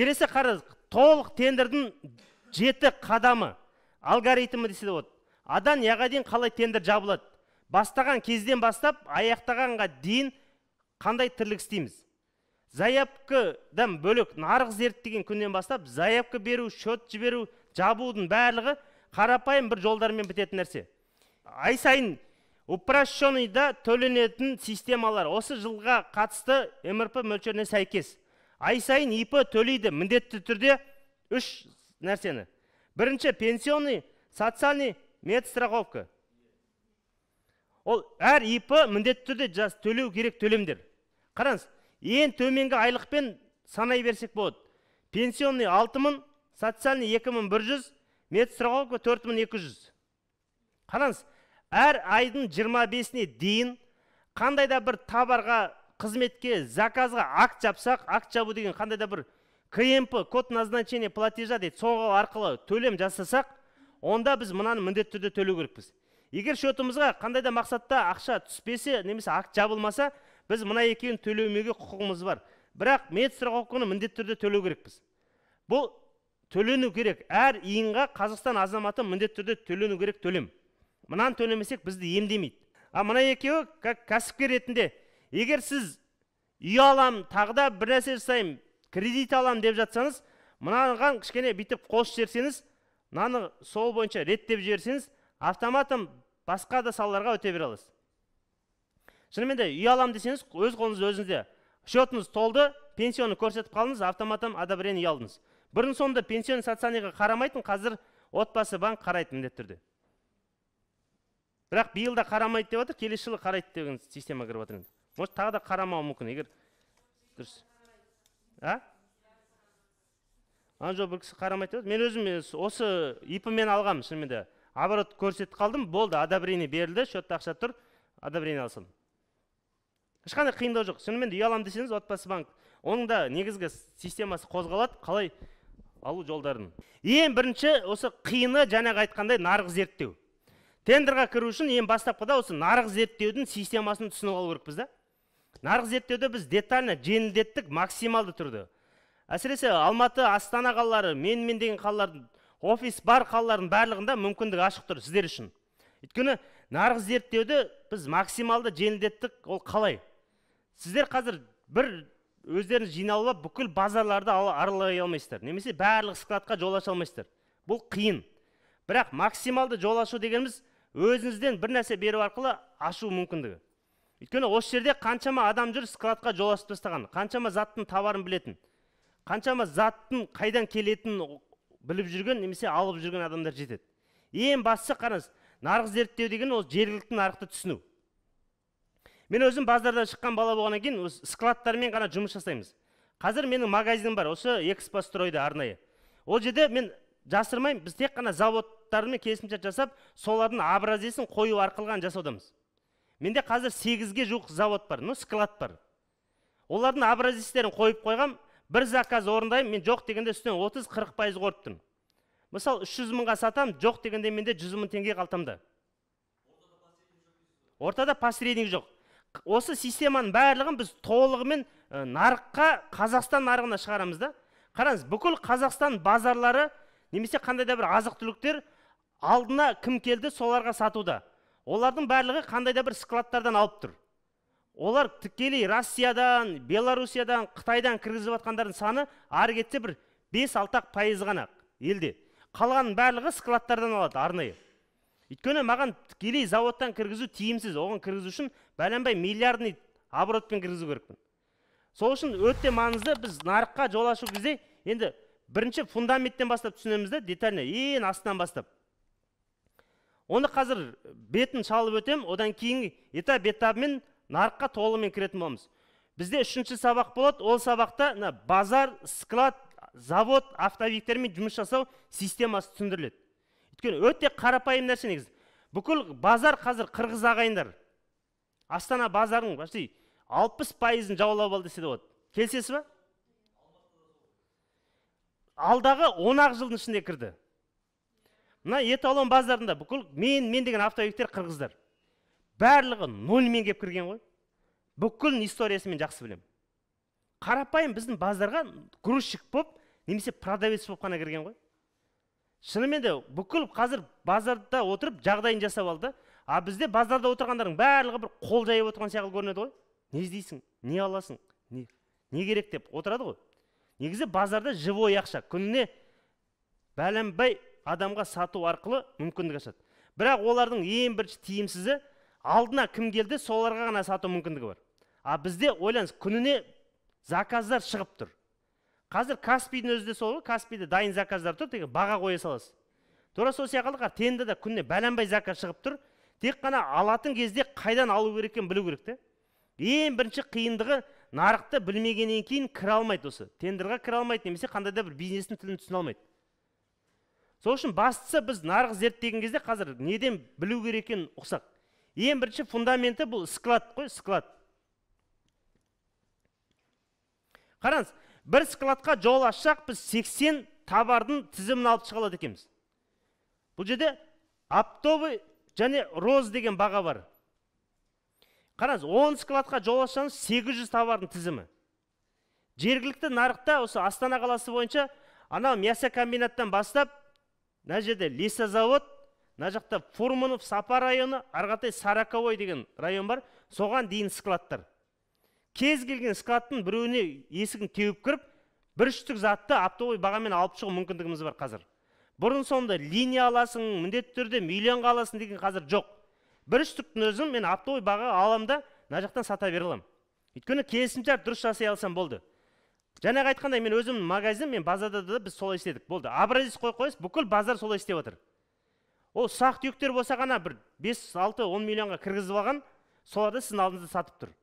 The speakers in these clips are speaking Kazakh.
келесі қараңыз толық тендердің жеті қадамы алгоритмі десе болады адан яға дейін қалай тендер жабылады бастаған кезден бастап аяқтағанға дейін қандай тірлік істейміз заявкадан бөлек нарық зерттеген күннен бастап заявка беру счет жіберу жабудың барлығы қарапайым бір жолдармен бітетін нәрсе ай сайын упрощенныйда төленетін системалар осы жылға қатысты мрп мөлшеріне сәйкес ай сайын ип төлейді міндетті түрде үш нәрсені бірінші пенсионный социальный медстраховка ол әр ип міндетті түрде жаз, төлеу керек төлемдер қараңыз ең төменгі айлықпен санай берсек болады пенсионный алты мың социальный екі мың бір жүз медстраховка төрт мың екі жүз қараңыз әр айдың жиырма бесіне дейін қандай да бір товарға қызметке заказға акт жапсақ акт жабу деген қандай да бір кмп код назначения платежа дейді соңғы арқылы төлем жасасақ онда біз мынаны міндетті түрде төлеу керекпіз егер счетымызға қандай да мақсатта ақша түспесе немесе акт жабылмаса біз мына екеуін төлемеуге құқығымыз бар бірақ медсыра құқығын міндетті түрде төлеу керекпіз бұл төлену керек әр иынға қазақстан азаматы міндетті түрде төлену керек төлем мынаны төлемесек бізді емдемейді ал мына екеуі как кәсіпкер ретінде егер сіз үй алам, тағы да бір нәрсе жасаймын кредит алам деп жатсаңыз мынаған кішкене бүйтіп қосып жіберсеңіз мынаны сол бойынша реттеп жіберсеңіз автоматом басқа да салаларға өте бере аласыз шынымен де үй алам десеңіз өз қолыңыз өзіңізде счетыңыз толды пенсияны көрсетіп қалдыңыз автоматом одобрение алдыңыз бұрын соңды пенсионный социальныйға қарамайтын қазір отбасы банк қарайды міндетті түрде бірақ биыл да қарамайды деп жатыр келесі жылы қарайды деген система кіріп жатыр может тағы да қарамауы мүмкін егер дұрыс а ана жоқ бір кісі қарамайды деп мен өзім осы мен алғанмын шынымен де оборот көрсетіп қалдым болды одобрение берілді счетта ақша тұр одобрение алсам ешқандай қиындау жоқ шынымен де үй аламын десеңіз отбасы банк оның да негізгі системасы қозғалады қалай алу жолдарын ең бірінші осы қиыны жаңағы айтқандай нарық зерттеу тендерға кіру үшін ең бастапқыда осы нарық зерттеудің системасын түсініп алу керекпіз да нарық зерттеуді біз детально жеңілдеттік максималды түрде әсіресе алматы астана қалалары мен мен деген қалалардың офис бар қалалардың барлығында мүмкіндік ашық тұр сіздер үшін өйткені нарық зерттеуді біз максималды жеңілдеттік ол қалай сіздер қазір бір өздеріңіз жиналып бүкіл базарларды аралай алмайсыздар немесе барлық складқа жол аша алмайсыздар бұл қиын бірақ максималды жол ашу дегеніміз өзіңізден бір нәрсе беру арқылы ашу мүмкіндігі өйткені осы жерде қаншама адам жүр складқа жол ашып тастаған қаншама заттың товарын білетін қаншама заттың қайдан келетінін біліп жүрген немесе алып жүрген адамдар жетеді ең бастысы қараңыз нарық зерттеу деген ол жергілікті нарықты түсіну мен өзім базардан шыққан бала болғаннан кейін осы складтармен ғана жұмыс жасаймыз қазір менің магазинім бар осы экспостройда арнайы ол жерде мен жасырмаймын біз тек қана заводтармен келісімшарт жасап солардың образецін қою арқылы ғана жасаудамыз менде қазір сегізге жуық завод бар ну склад бар олардың абразистерін қойып қойғам бір заказ орындаймын мен жоқ дегенде үстінен 30 қырық пайыз қорып тұрмын мысалы үш жүз мыңға сатамын жоқ дегенде менде жүз мың теңге қалтамда ортада посредник жоқ осы системаның барлығын біз толығымен нарыққа қазақстан нарығына шығарамыз да қараңыз бүкіл қазақстан базарлары немесе қандай да бір азық түліктер алдына кім келді соларға сатуда олардың барлығы қандай да бір складтардан алып тұр олар тікелей россиядан белоруссиядан қытайдан кіргізіп жатқандардың саны ары кетсе бір бес алты ақ пайызы ғана елде қалғанның барлығы складтардан алады арнайы өйткені маған тікелей заводтан кіргізу тиімсіз оған кіргізу үшін бәленбай миллиардный оборотпен кіргізу керекпін сол үшін өте маңызды біз нарыққа жол ашу кезде енді бірінші фундаменттен бастап түсінеміз да детально ең астынан бастап оны қазір бетін шалып өтемін одан кейін этап этабымен нарыққа толығымен кіретін боламыз бізде үшінші сабақ болады ол сабақта мына базар склад завод автовиктермен жұмыс жасау системасы түсіндіріледі өйткені өте қарапайым нәрсе негізі бүкіл базар қазір қырғыз ағайындар астана базарының почти алпыс пайызын жаулап алды десе де болады келісесіз ба алдағы он ақ жылдың ішінде кірді мына эталон базарында бүкіл мен мен деген автоюктер қырғыздар барлығы нольмен келіп кірген ғой бүкіл историясын мен жақсы білемін қарапайым біздің базарға грузчик болып немесе продавец болып қана кірген ғой шынымен де бүкіл қазір базарда отырып жағдайын жасап алды а бізде базарда отырғандардың барлығы бір қол жайып отырған сияқты көрінеді ғой не іздейсің не аласың не, не керек деп отырады ғой негізі базарда живой ақша күніне бәленбай адамға сату арқылы мүмкіндік ашады бірақ олардың ең бірінші тиімсізі алдына кім келді соларға ғана сату мүмкіндігі бар а бізде ойлаңыз күніне заказдар шығып тұр қазір каспийдің өзі де сол ғой каспийде дайын заказдар тұр тек баға қоя саласыз тура сол сияқты тендерде күніне бәленбай заказ шығып тұр тек қана алатын кезде қайдан алу керек екенін білу керек та ең бірінші қиындығы нарықты білмегеннен кейін кіре алмайды осы тендерға кіре алмайды немесе қандай да бір бизнестің тілін түсіне алмайды сол үшін бастысы біз нарық зерттеген кезде қазір неден білу керек екенін ұқсақ ең бірінші фундаменті бұл склад қой склад қараңыз бір складқа жол ашсақ біз 80 товардың тізімін алып шыға алады екенбіз бұл жерде оптовый және роз деген баға бар қараңыз он складқа жол ашсаңыз 800 товардың тізімі жергілікті нарықта осы астана қаласы бойынша анау мясокомбинаттан бастап мына жерде лесозавод мына жақта фурманов сапа районы Арғатай Сараковой сороковой деген район бар соған дейін складтар кез келген складтың біреуіне есігін теуіп кіріп бір штук затты оптовый бағамен алып шығу мүмкіндігіміз бар қазір бұрын соңды линия аласың міндетті түрде миллионға аласың деген қазір жоқ бір штуктың өзін мен оптовый баға аламын да мына жақтан сата бере аламын өйткені келісімшарт дұрыс жасай алсам болды жаңағы айтқандай мен өзімнің магазин мен базарда да біз солай істедік болды образец қойып қоясыз бүкіл базар солай істеп жатыр ол ұсақ түйектер болса ғана бір бес алты он миллионға кіргізіп алған соларды сіздің алдыңызда сатып тұр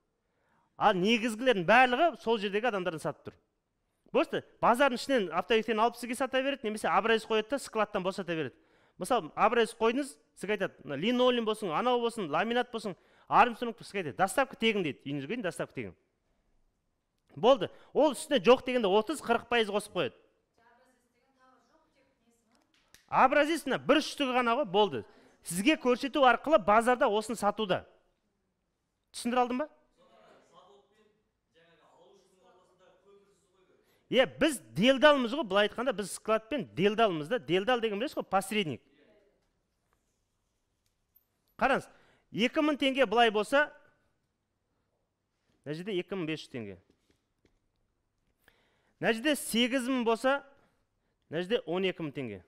ал негізгілердің барлығы сол жердегі адамдардан сатып тұр просто базардың ішінен автоиктен алып сізге сата береді немесе образец қояды да складтан босата береді мысалы образец қойдыңыз сізге айтады линолеум болсын анау болсын ламинат болсын армстронг сізге айтады доставка тегін дейді үйіңізге дейін доставка тегін болды ол үстіне жоқ дегенде 30-40 пайыз қосып қояды образец мына бір үштігі ғана ғой болды сізге көрсету арқылы базарда осын сатуда түсіндіре алдым ба иә біз делдалмыз ғой былай айтқанда біз складпен делдалмыз да делдал деген білесіз ғой посредник қараңыз екі мың теңге былай болса мына жерде екі мың бес жүз теңге мына жерде сегіз мың болса мына жерде он екі мың теңге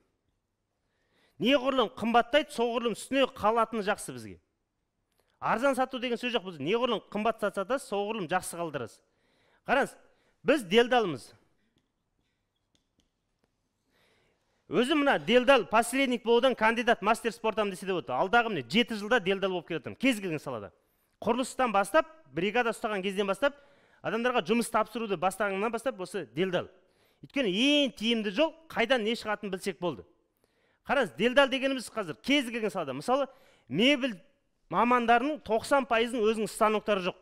неғұрлым қымбаттайды соғұрлым үстіне қалатыны жақсы бізге арзан сату деген сөз жоқ біз неғұрлым қымбат сатасыз соғұрлым жақсы қалдырасыз қараңыз біз делдалмыз Өзім мына делдал посредник болудан кандидат мастер спортамын десе де болады алдағы міне жеті жылда делдал болып келе жатырмын кез келген салада құрылыстан бастап бригада ұстаған кезден бастап адамдарға жұмыс тапсыруды бастағаннан бастап осы делдал өйткені ең тиімді жол қайдан не шығатынын білсек болды қараңыз делдал дегеніміз қазір кез келген салада мысалы мебель мамандарының 90 пайызының өзінің станоктары жоқ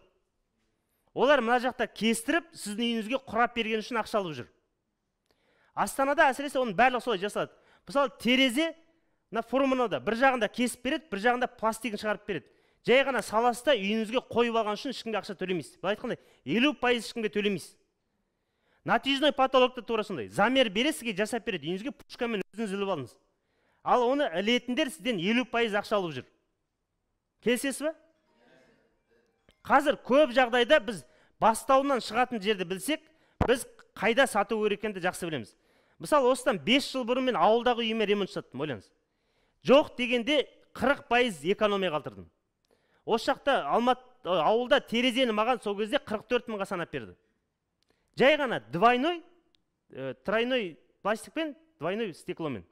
олар мына жақта кестіріп сіздің үйіңізге құрап берген үшін ақша алып жүр астанада әсіресе оның барлығы солай жасалады мысалы терезе мына форманада бір жағында кесіп береді бір жағында пластигін шығарып береді жай ғана саласыз да үйіңізге қойып алған үшін ешкімге ақша төлемейсіз былай айтқанда елу пайыз ешкімге төлемейсіз Натижной потолок та тура сондай замер береді сізге жасап береді үйіңізге пушкамен өзіңіз іліп алыңыз ал оны ілетіндер сізден елу пайыз ақша алып жүр келісесіз ба қазір көп жағдайда біз бастауынан шығатын жерді білсек біз қайда сату керек екенін жақсы білеміз мысалы осыдан бес жыл бұрын мен ауылдағы үйіме ремонт жасаттым ойлаңыз жоқ дегенде қырық пайыз экономия қалдырдым осы жақта алматы ауылда терезені маған сол кезде қырық төрт мыңға санап берді жай ғана двойной ә, тройной пластикпен двойной стекломен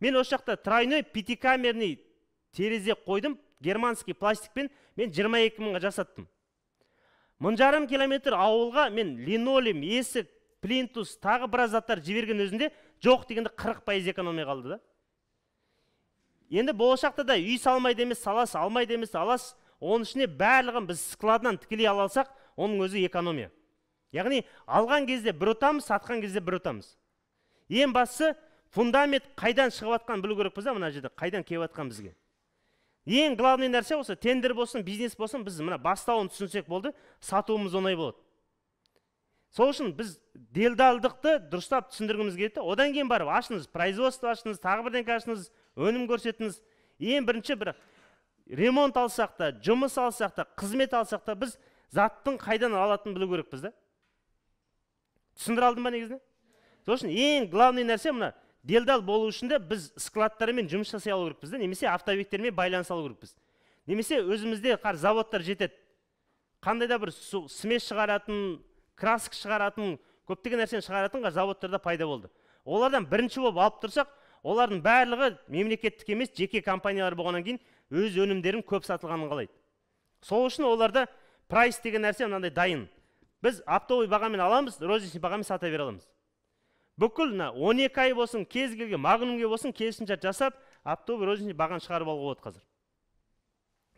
мен осы жақта тройной пятикамерный терезе қойдым германский пластикпен мен 22 екі мыңға жасаттым мың жарым километр ауылға мен линолем, есік плинтус тағы біраз заттар жіберген өзінде жоқ дегенде 40 пайыз экономия қалды да енді болашақта да үй салмайды емес саласыз алмайды емес аласыз оның ішіне барлығын біз складынан тікелей ала алсақ оның өзі экономия яғни алған кезде бір ұтамыз сатқан кезде бір ұтамыз ең бастысы фундамент қайдан шығып жатқанын білу керекпіз да мына жерде қайдан келіп жатқан бізге ең главный нәрсе осы тендер болсын бизнес болсын біз мына бастауын түсінсек болды сатуымыз оңай болады сол үшін біз делдалдықты дұрыстап түсіндіргіміз келеді одан кейін барып ашыңыз производство ашыңыз тағы бірдеңке ашыңыз өнім көрсетіңіз ең бірінші бір ремонт алсақ та жұмыс алсақ та қызмет алсақ та біз заттың қайдан алатынын білу керекпіз да түсіндіре алдым ба негізінен сол үшін ең главный нәрсе мына делдал болу үшін де біз складтармен жұмыс жасай алу керекпіз да немесе автовектермен байланыс алу керекпіз немесе өзімізде қар заводтар жетеді қандай да бір смес шығаратын краска шығаратын көптеген нәрсені шығаратын заводтар заводтарда пайда болды олардан бірінші болып алып тұрсақ олардың барлығы мемлекеттік емес жеке компаниялар болғаннан кейін өз өнімдерін көп сатылғанын қалайды сол үшін оларда прайс деген нәрсе мынандай дайын біз оптовый бағамен аламыз розничный бағамен сата бере аламыз бүкіл мына он екі ай болсын кез келген магнумге болсын келісімшарт жасап оптовый розничный бағаны шығарып алуға болады қазір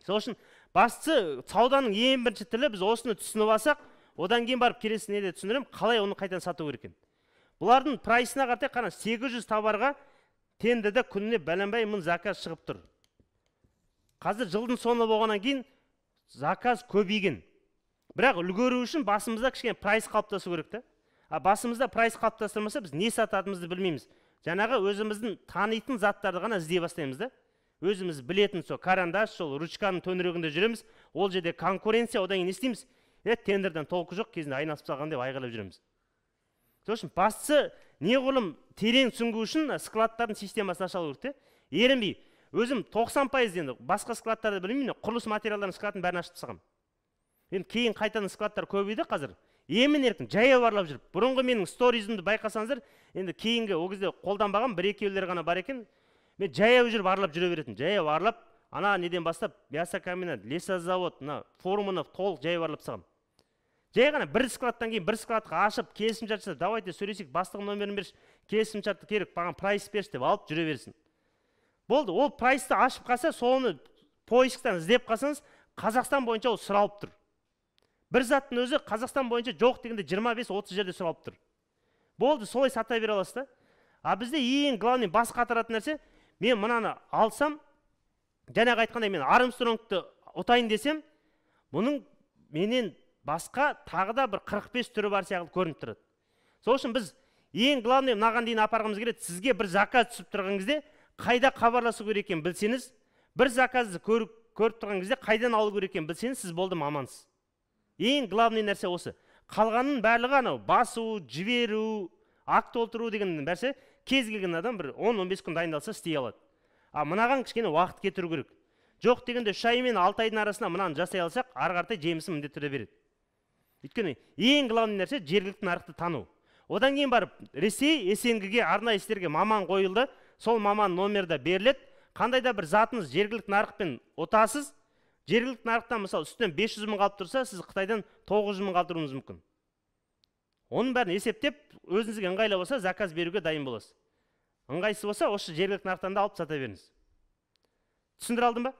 сол үшін бастысы сауданың ең бірінші тілі біз осыны түсініп алсақ одан кейін барып келесі неде түсіндіремін қалай оны қайтадан сату керек екенін бұлардың прайсына қаратай қана сегіз жүз товарға тендерде күніне бәленбай мың заказ шығып тұр қазір жылдың соңы болғаннан кейін заказ көбейген бірақ үлгеру үшін басымызда кішкене прайс қалыптасу керек та а басымызда прайс қалыптастырмаса біз не сататынымызды білмейміз жаңағы өзіміздің танитын заттарды ғана іздей бастаймыз да өзіміз білетін сол карандаш сол ручканың төңірегінде жүреміз ол жерде конкуренция одан кейін не істейміз е тендерден толқы жоқ кезінде айналысып салған деп айғайлап жүреміз сол үшін бастысы неғұрлым терең сүңгу үшін складтардың системасын аша алу керек та ерінбей өзім 90 пайыз енді басқа складтарды білмеймін құрылыс материалдарының складын бәрін ашып тастағанмын енді кейін қайтадан складтар көбейді қазір емін еркін барлап жүріп бұрынғы менің сторизімді байқасаңыздар енді кейінгі ол кезде қолданбаған бір екеулер ғана бар екен мен жаяу жүріп аралап жүре беретінмін жаяу аралап ана неден бастап мясокомбинат лесозавод мына форманов толық жаяу аралап тастағанмын жай ғана бір складтан кейін бір складқа ашып келісімшарт жасап давайте сөйлесейік бастығының нөмірін берші келісімшарты керек маған прайс берші деп алып жүре берсін болды ол прайсты ашып қалса соны поисктан іздеп қалсаңыз қазақстан бойынша ол сұралып тұр бір заттың өзі қазақстан бойынша жоқ дегенде 25-30 жерде сұралып тұр болды солай сата бере аласыз да ал бізде ең главный бас қатыратын нәрсе мен мынаны алсам жаңағы айтқандай мен армстронгты ұтайын десем бұның менен басқа тағы да бір 45 түрі бар сияқты көрініп тұрады сол үшін біз ең главный мынаған дейін апарғымыз келеді сізге бір заказ түсіп тұрған кезде қайда хабарласу керек екенін білсеңіз бір заказды көріп, көріп тұрған кезде қайдан алу керек екенін білсеңіз сіз болды мамансыз ең главный нәрсе осы қалғанын барлығы анау басу жіберу акт толтыру деген нәрсе кез келген адам бір 10-15 күн дайындалса істей алады а мынаған кішкене уақыт кетіру керек жоқ дегенде үш ай мен алты айдың арасында мынаны жасай алсақ ары қаратай жемісін міндетті түрде береді өйткені ең главный нәрсе жергілікті нарықты тану одан кейін барып ресей ге арнайы істерге маман қойылды сол маман номерді беріледі қандай да бір затыңыз жергілікті нарықпен ұтасыз жергілікті нарықтан мысалы үстінен 500 мың қалып тұрса сіз қытайдан 900 мың қалдыруыңыз мүмкін оның бәрін есептеп өзіңізге ыңғайлы болса заказ беруге дайын боласыз ыңғайсыз болса осы жергілікті нарықтан да алып сата беріңіз түсіндіре алдым ба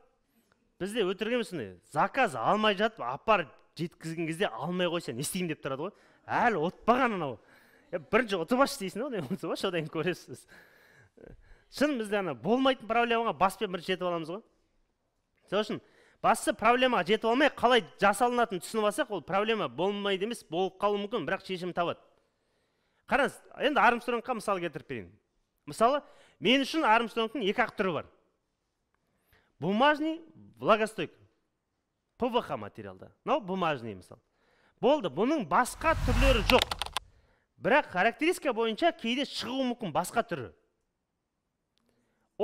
бізде өтірік емес заказ алмай жатып апарып жеткізген кезде алмай қойса не істеймін деп тұрады ғой әлі ұтпаған анау бірінші ұтып дейсің ғой ұтып кейін көресіз шын бізде ана болмайтын проблемаға баспен бірінші жетіп аламыз ғой сол үшін бастысы проблемаға жетіп алмай қалай жасалынатынын түсініп алсақ ол проблема болмайды емес болып қалуы мүмкін бірақ шешім табады қараңыз енді армстронгқа мысал келтіріп берейін мысалы мен үшін армстронгтың екі ақ түрі бар бумажный влагостойк пвх материалда мынау бумажный мысалы болды бұның басқа түрлері жоқ бірақ характеристика бойынша кейде шығуы мүмкін басқа түрі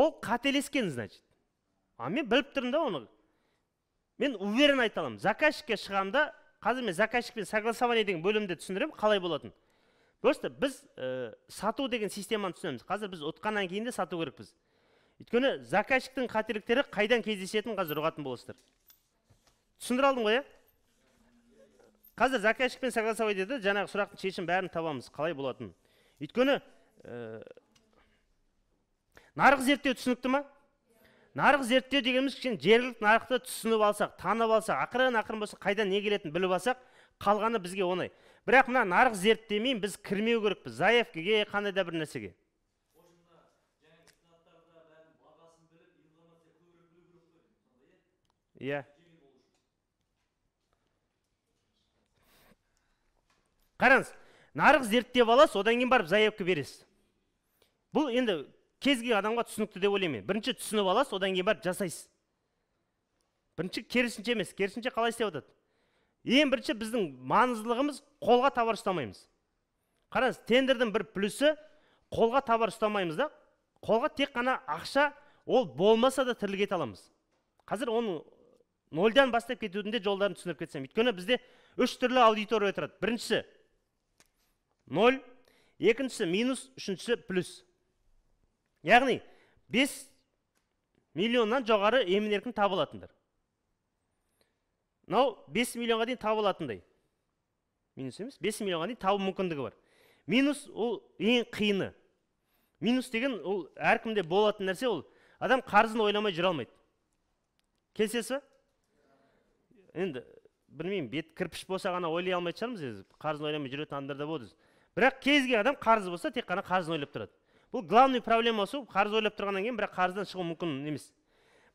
ол қателескен значит а мен біліп тұрмын да оны мен уверенно айта аламын заказчикке шығамын да қазір мен заказчикпен согласование деген бөлімде түсіндіремін қалай болатынын просто біз ә, сату деген системаны түсінеміз қазір біз ұтқаннан кейін де сату керекпіз өйткені заказчиктің қателіктері қайдан кездесетінін қазір ұғатын боласыздар түсіндіре алдым ғой иә қазір заказчикпен согласовать етеді жаңағы сұрақтың шешімін бәрін табамыз қалай болатынын өйткені ә, нарық зерттеу түсінікті ма нарық зерттеу дегеніміз кішкене жергілікті нарықты түсініп алсақ танып алсақ ақырын ақырын болса қайдан не келетінін біліп алсақ қалғаны бізге оңай бірақ мына нарық зерттемей біз кірмеу керекпіз заявкеге қандай да бір нәрсеге иә қараңыз нарық зерттеп аласыз одан кейін барып заявка бересіз бұл енді кез келген адамға түсінікті деп ойлаймын мен бірінші түсініп аласыз одан кейін барып жасайсыз бірінші керісінше емес керісінше қалай істеп жатады ең бірінші біздің маңыздылығымыз қолға товар ұстамаймыз қараңыз тендердің бір плюсі қолға товар ұстамаймыз да қолға тек қана ақша ол болмаса да тірлік ете аламыз қазір оны нольдан бастап кетудің де жолдарын түсіндіріп кетсем өйткені бізде үш түрлі аудитория тұрады біріншісі ноль екіншісі минус үшіншісі плюс яғни 5 миллионнан жоғары емін еркін таба алатындар мынау бес миллионға дейін таба алатындай минус емес бес миллионға дейін табу мүмкіндігі бар минус ол ең қиыны минус деген ол әркімде болатын нәрсе ол адам қарызын ойламай жүре алмайды келісесіз ба енді білмеймін бет кірпіш болса ғана ойлай алмайтын шығармыз қарызын ойламай жүретін адамдар да болады бірақ кез келген адам қарызы болса тек қана қарызын ойлап тұрады бұл главный проблемасы сол қарыз ойлап тұрғаннан кейін бірақ қарыздан шығу мүмкін емес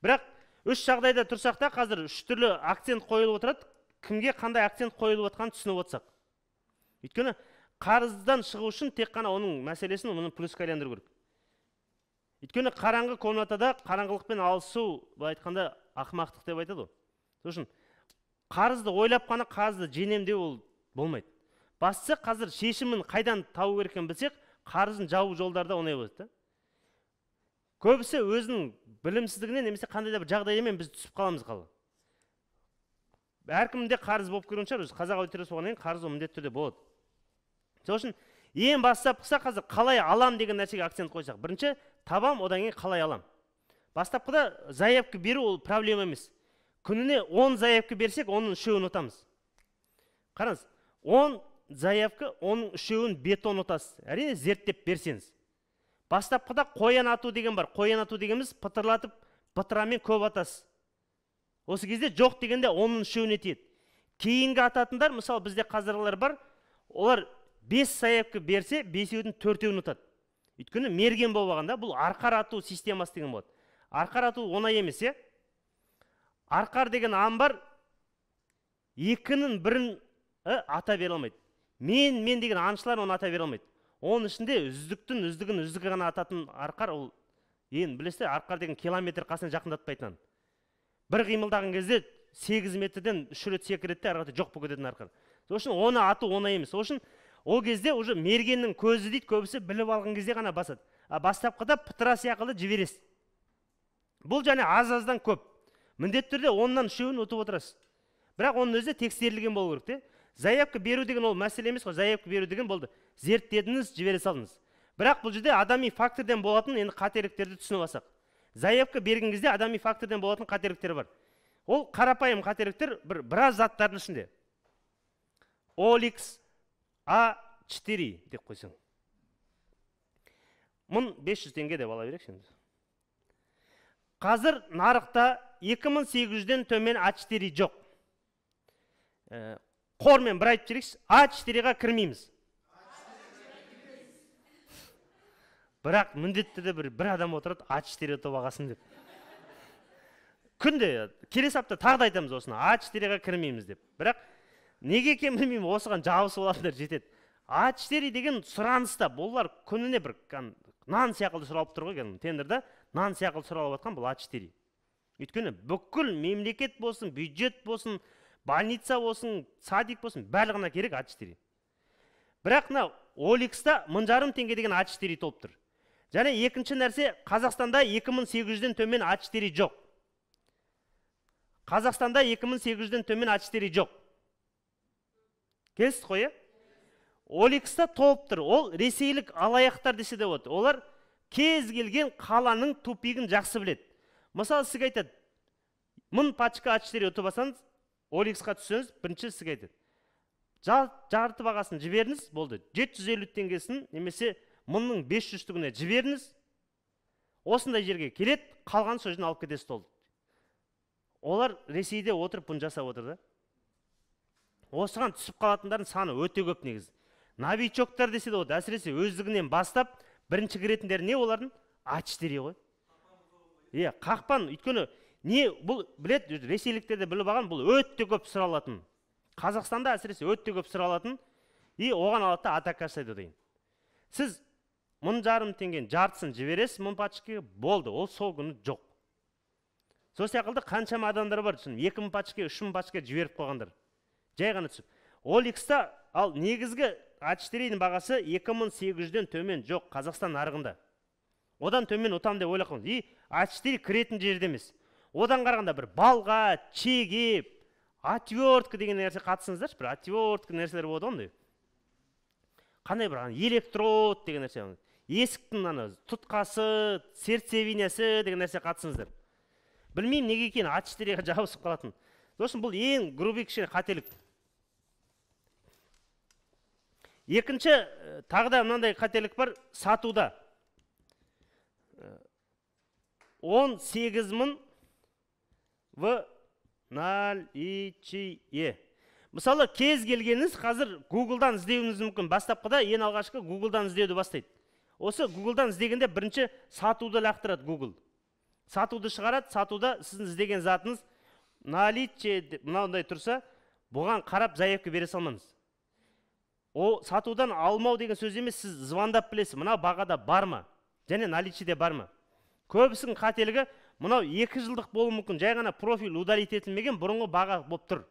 бірақ үш жағдайда тұрсақ та қазір үш түрлі акцент қойылып отырады кімге қандай акцент қойылып жатқанын түсініп отырсақ өйткені қарыздан шығу үшін тек қана оның мәселесін оны плюсқа айландыру керек өйткені қараңғы комнатада қараңғылықпен алысу былай айтқанда ақымақтық деп айтады ғой сол үшін қарызды ойлап қана қарызды жеңемін деу ол болмайды бастысы қазір шешімін қайдан табу керек екенін білсек қарызын жабу жолдары да оңай болады да көбісі өзінің білімсіздігінен немесе қандай да бір жағдаймен біз түсіп қаламыз қалай әркімде қарыз болып келген шығар өзі қазақ аудиториясы болғаннан кейін қарыз ол міндетті түрде болады сол үшін ең бастапқысы қазір қалай алам деген нәрсеге акцент қойсақ бірінші табам одан кейін қалай алам бастапқыда заявка беру ол проблема емес күніне он заявка берсек оның үшеуін ұтамыз қараңыз он заявка оның үшеуін бетон ұтасыз әрине зерттеп берсеңіз бастапқыда қоян ату деген бар қоян ату дегеніміз пытырлатып бытырамен көп атасыз осы кезде жоқ дегенде оның үшеуіне тиеді кейінгі ататындар мысалы бізде қазіргілер бар олар бес заявка берсе бесеудің төртеуін ұтады өйткені мерген болып алған да бұл арқар ату системасы деген болады арқар ату оңай емес иә арқар деген амбар екінің бірін ә, ата бере алмайды мен мен деген аңшылар оны ата бере алмайды оның ішінде үздіктің үздігін үздігі ғана ататын арқар ол енді білесіздер арқар деген километр қасына жақындатпайтын бір қимылдаған кезде сегіз метрден үш рет секіреді де ары жоқ болып кететін арқар сол үшін оны ату оңай емес сол үшін ол кезде уже мергеннің көзі дейді көбісі біліп алған кезде ғана басады а бастапқыда пытыра сияқты жібересіз бұл және аз аздан көп міндетті түрде оннан үшеуін ұтып отырасыз бірақ оның өзі тексерілген болу керек те заявка беру деген ол мәселе емес қой заявка беру деген болды зерттедіңіз жібере салдыңыз бірақ бұл жерде адами фактордан болатын енді қателіктерді түсініп алсақ заявка берген кезде адами фактордан болатын қателіктер бар ол қарапайым қателіктер бір біраз заттардың ішінде оликс а 4 деп қойсаң мың бес жүз теңге деп ала берейікші енді қазір нарықта 2800-ден төмен а 4 жоқ ә, хормен бір айтып жіберейікші а четыреға кірмейміз бірақ міндетті түрде бір бір адам отырады а четыре тобағасын деп күнде келесі апта тағы да айтамыз осыны а четыреға кірмейміз деп бірақ неге екенін білмеймін осыған жабысып алатындар жетеді а четыре деген сұраныста бұлар күніне бір нан сияқты сұралып тұр ғой кәдімгі тендерда нан сияқты сұралып жатқан бұл а четыре өйткені бүкіл мемлекет болсын бюджет болсын больница болсын садик болсын барлығына керек а четыре бірақ мына оликста мың жарым теңге деген а четыре толып тұр және екінші нәрсе қазақстанда 2800-ден төмен а четыре жоқ қазақстанда 2800-ден төмен а четыре жоқ келістік қой иә оликста толып тұр ол ресейлік алаяқтар десе де болады олар кез келген қаланың тупигін жақсы біледі мысалы сізге айтады мың пачка а четыре ұтып алсаңыз оликсқа түсіңіз, түссеңіз бірінші сізге айтады жарты бағасын жіберіңіз болды 750 жүз теңгесін немесе мыңның бес жүздігіне жіберіңіз осындай жерге келет қалған сол алып кетесіз болды олар ресейде отырып бұны жасап отыр да осыған түсіп қалатындардың саны өте көп негізі новичоктар де болады әсіресе өздігінен бастап бірінші кіретіндері не олардың а четыре ғой иә қақпан өйткені не бұл білет ресейліктер де біліп алған бұл өте көп сұралатын қазақстанда әсіресе өте көп сұралатын и оған алады да атака жасайды кейін сіз мың жарым теңгенің жартысын жібересіз мың пачкаға болды ол сол күні жоқ сол сияқты қаншама адамдар бар түсін екі мың пачка үш мың пачка жіберіп қойғандар жай ғана түсіп оликста ал негізгі а четыредің бағасы сегіз жүзден төмен жоқ қазақстан нарығында одан төмен ұтамын деп ойлап қалған и а четыре кіретін жерде емес одан қарағанда бір балға чеге отвертка деген нәрсе қатысыңыздаршы бір отвертка нәрселер болады ғой қандай бір электрод деген нәрсе есіктің ана тұтқасы сердцевинасы деген нәрсе қатысыңыздар білмеймін неге екенін а четыреға жабысып қалатын сосын бұл ең грубый кішкене қателік екінші э, тағы да мынандай қателік бар сатуда э, он сегіз мың в наличие мысалы кез келгеніңіз қазір гуглдан іздеуіңіз мүмкін бастапқыда ең алғашқы гуглдан іздеуді бастайды осы гуглдан іздегенде бірінші сатуды лақтырады гугл сатуды шығарады сатуда сіздің іздеген затыңыз наличие мынандай тұрса бұған қарап заявка бере салмаңыз о сатудан алмау деген сөз емес сіз звондап білесіз мына бағада бар ма және наличиеде бар ма көбісінің қателігі мынау екі жылдық болуы мүмкін жай ғана профиль удалить етілмеген бұрынғы баға болып тұр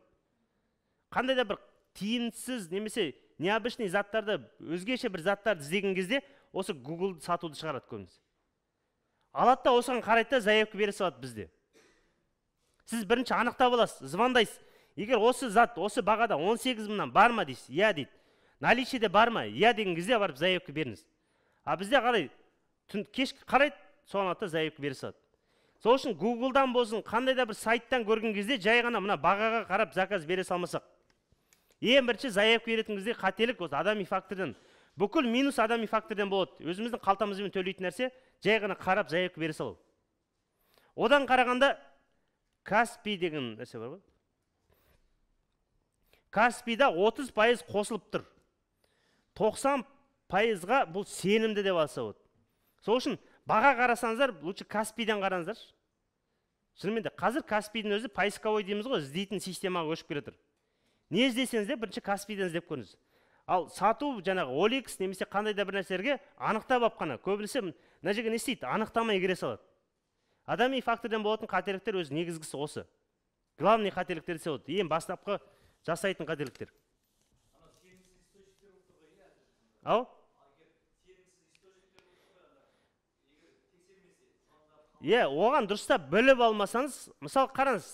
қандай да бір тиімсіз немесе необычный заттарды өзгеше бір заттарды іздеген кезде осы гуглды сатуды шығарады көбінесе алады да осыған қарайды да заявка бере салады бізде сіз бірінші анықтап аласыз звондайсыз егер осы зат осы бағада 18 сегіз мыңнан бар ма дейсіз иә дейді наличиеде бар ма иә деген кезде барып заявка беріңіз ал бізде қарай түн кешкі қарайды соған алады да заявка бере салады сол үшін гуглдан болсын қандай да бір сайттан көрген кезде жай ғана мына бағаға қарап заказ бере салмасақ ең бірінші заявка беретін кезде қателік осы адами фактордан бүкіл минус адами фактордан болады өзіміздің қалтамызбен төлейтін нәрсе жай ғана қарап заявка бере салу одан қарағанда каспи деген нәрсе бар ғой каспида отыз пайыз қосылып тұр 90 пайызға бұл сенімді деп алса болады сол үшін баға қарасаңыздар лучше каспийден қараңыздаршы шынымен де қазір каспийдің өзі поисковой дейміз ғой іздейтін системаға көшіп келе жатыр не іздесеңіз де бірінші каспийден іздеп көріңіз ал сату жаңағы Оликс немесе қандай да бір нәрселерге анықтап алып қана көбінесе мына жерге не істейді анықтамай кіре салады адами фактордан болатын қателіктер өзі негізгісі осы главный қателіктер десе болады ең бастапқы жасайтын қателіктер ау иә оған дұрыстап біліп алмасаңыз мысалы қараңыз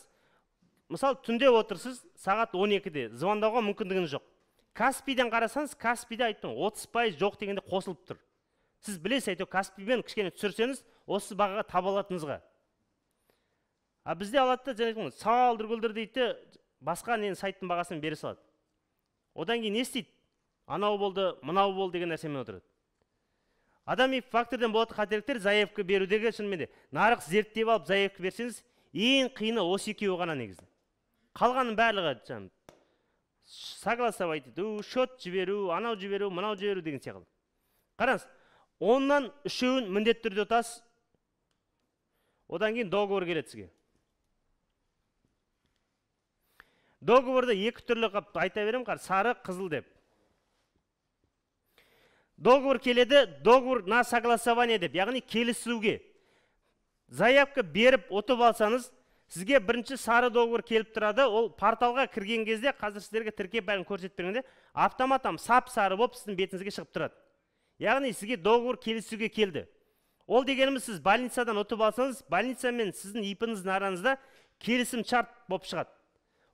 мысалы түнде отырсыз сағат 12-де звондауға мүмкіндігіңіз жоқ каспиден қарасаңыз каспиде айттым 30 пайыз жоқ дегенде қосылып тұр сіз білесіз әйтеуір каспимен кішкене түсірсеңіз осы бағаға таба алатыныңызға а бізде алады да жаңа салдыр гүлдір дейді де басқа нені сайттың бағасын бере салады одан кейін не істейді анау болды мынау болды деген нәрсемен отырады адами фактордан болатын қателіктер заявка берудегі шынымен де нарық зерттеп алып заявка берсеңіз ең қиыны осы екеуі ғана негізі қалғанның барлығы жаңағы согласовать ету счет жіберу анау жіберу мынау жіберу деген сияқты қараңыз оннан үшеуін міндетті түрде ұтасыз одан кейін договор келеді сізге договорды екі түрлі қылып айта беремін сары қызыл деп договор келеді договор на согласование деп яғни келісуге заявка беріп ұтып алсаңыз сізге бірінші сары договор келіп тұрады ол порталға кірген кезде қазір сіздерге тіркеп бәрін көрсетіп бергенде сап сары болып сіздің бетіңізге шығып тұрады яғни сізге договор келісуге келді ол дегеніміз сіз больницадан ұтып алсаңыз больница мен сіздің ипіңіздің араңызда келісім шарт болып шығады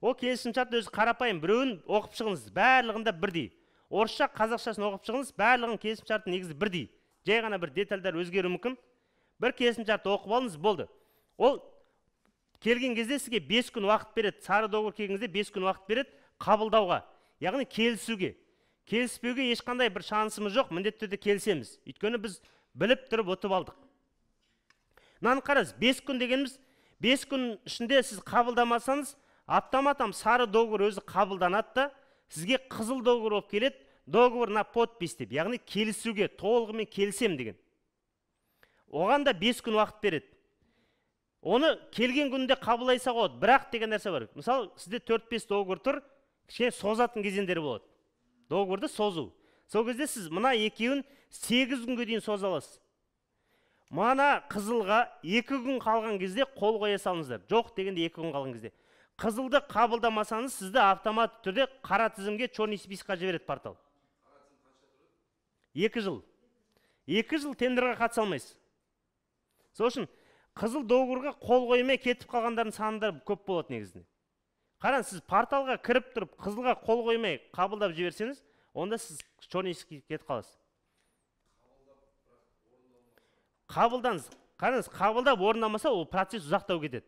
ол келісім шарт өзі қарапайым біреуін оқып шығыңыз барлығында бірдей орысша қазақшасын оқып шығыңыз барлығының келісімшарты негізі бірдей жай ғана бір детальдар өзгеруі мүмкін бір келісімшартты оқып алыңыз болды ол келген кезде сізге бес күн уақыт береді сары договор кезде бес күн уақыт береді қабылдауға яғни келісуге келіспеуге ешқандай бір шансымыз жоқ міндетті түрде келісеміз өйткені біз біліп тұрып ұтып алдық мынаны қараңыз бес күн дегеніміз бес күн ішінде сіз қабылдамасаңыз автоматом сары договор өзі қабылданады да сізге қызыл договор болып келеді договор на подпись деп яғни келісуге толығымен келсем деген оған да бес күн уақыт береді оны келген күнде қабылдайса болады бірақ деген нәрсе бар мысалы сізде төрт бес договор тұр кішкене созатын кезеңдер болады договорды созу сол кезде сіз мына екеуін сегіз күнге дейін соза аласыз мана қызылға екі күн қалған кезде қол қоя салыңыздар жоқ дегенде екі күн қалған кезде қызылды қабылдамасаңыз сізді автомат түрде қара тізімге черный списокқа жібереді портал екі жыл екі жыл тендерға қатыса алмайсыз сол үшін қызыл договорға қол қоймай кетіп қалғандардың да көп болады негізінде қараңыз сіз порталға кіріп тұрып қызылға қол қоймай қабылдап жіберсеңіз онда сіз черный списокке кетіп қаласыз қабылдаңыз қараңыз қабылдап орындамаса ол процесс ұзақтау кетеді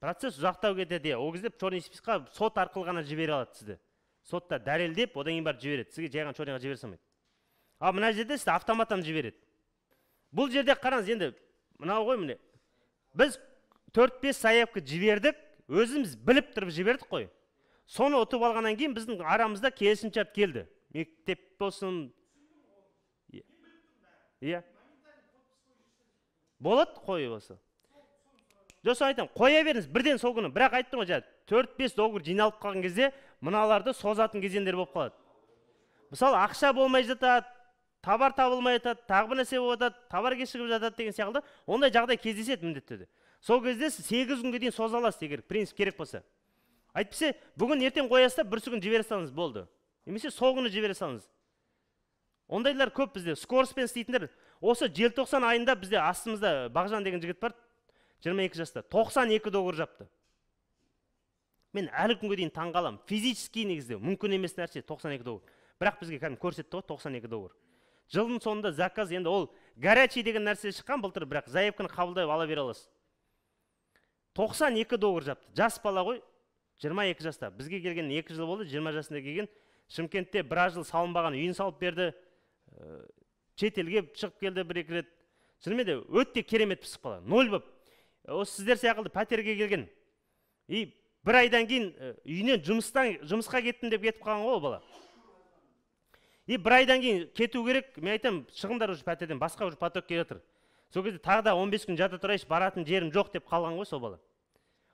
процесс ұзақтау кетеді иә ол кезде черный списокқа сот арқылы ғана жібере алады сізді сотта дәлелдеп одан кейін барып жібереді сізге жай ғана черныйға жібере салмайды ал мына жерде сізді автоматтан жібереді бұл жерде қараңыз енді мынау ғой міне біз төрт бес заявка жібердік өзіміз біліп тұрып жібердік қой соны ұтып алғаннан кейін біздің арамызда келісімшарт келді мектеп болсын иә, иә. болады қой осы дос айтамын қоя беріңіз бірден сол күні бірақ айттым ғой жаңа төрт бес договор жиналып қалған кезде мыналарды созатын кезеңдер болып қалады мысалы ақша болмай жатады товар табылмай жатады тағы бір нәрсе болып жатады товар кешігіп жатады деген сияқты ондай жағдай кездеседі міндетті түрде сол кезде сіз сегіз күнге дейін соза аласыз егер принцип керек болса әйтпесе бүгін ертең қоясыз да бірсі күні жібере салыңыз болды немесе сол күні жібере салыңыз ондайлар көп бізде скоростьпен істейтіндер осы желтоқсан айында бізде астымызда бағжан деген жігіт бар жиырма екі жаста тоқсан екі доллар жапты мен әлі күнге дейін таң қаламын физически негізде мүмкін емес нәрсе 92 доллар бірақ бізге кәдімгі көрсетті ғой 92 доллар жылдың соңында заказ енді ол горячий деген нәрсе шыққан былтыр бірақ заявканы қабылдап ала бере аласыз 92 доллар жапты жас бала ғой 22 жаста бізге келген екі жыл болды 20 жасында келген шымкентте біраз жыл салынбаған үйін салып берді ә, шетелге шығып келді бір екі рет шынымен де өте керемет пісіп бала ноль болып осы сіздер сияқты пәтерге келген и бір айдан кейін э, үйінен жұмыстан жұмысқа кеттім деп кетіп қалған ғой ол бала и бір айдан кейін кету керек мен айтамын шығыңдар уже пәтерден басқа уже поток келе жатыр сол кезде тағы да 15 күн жата тұрайыншы баратын жерім жоқ деп қалған ғой сол бала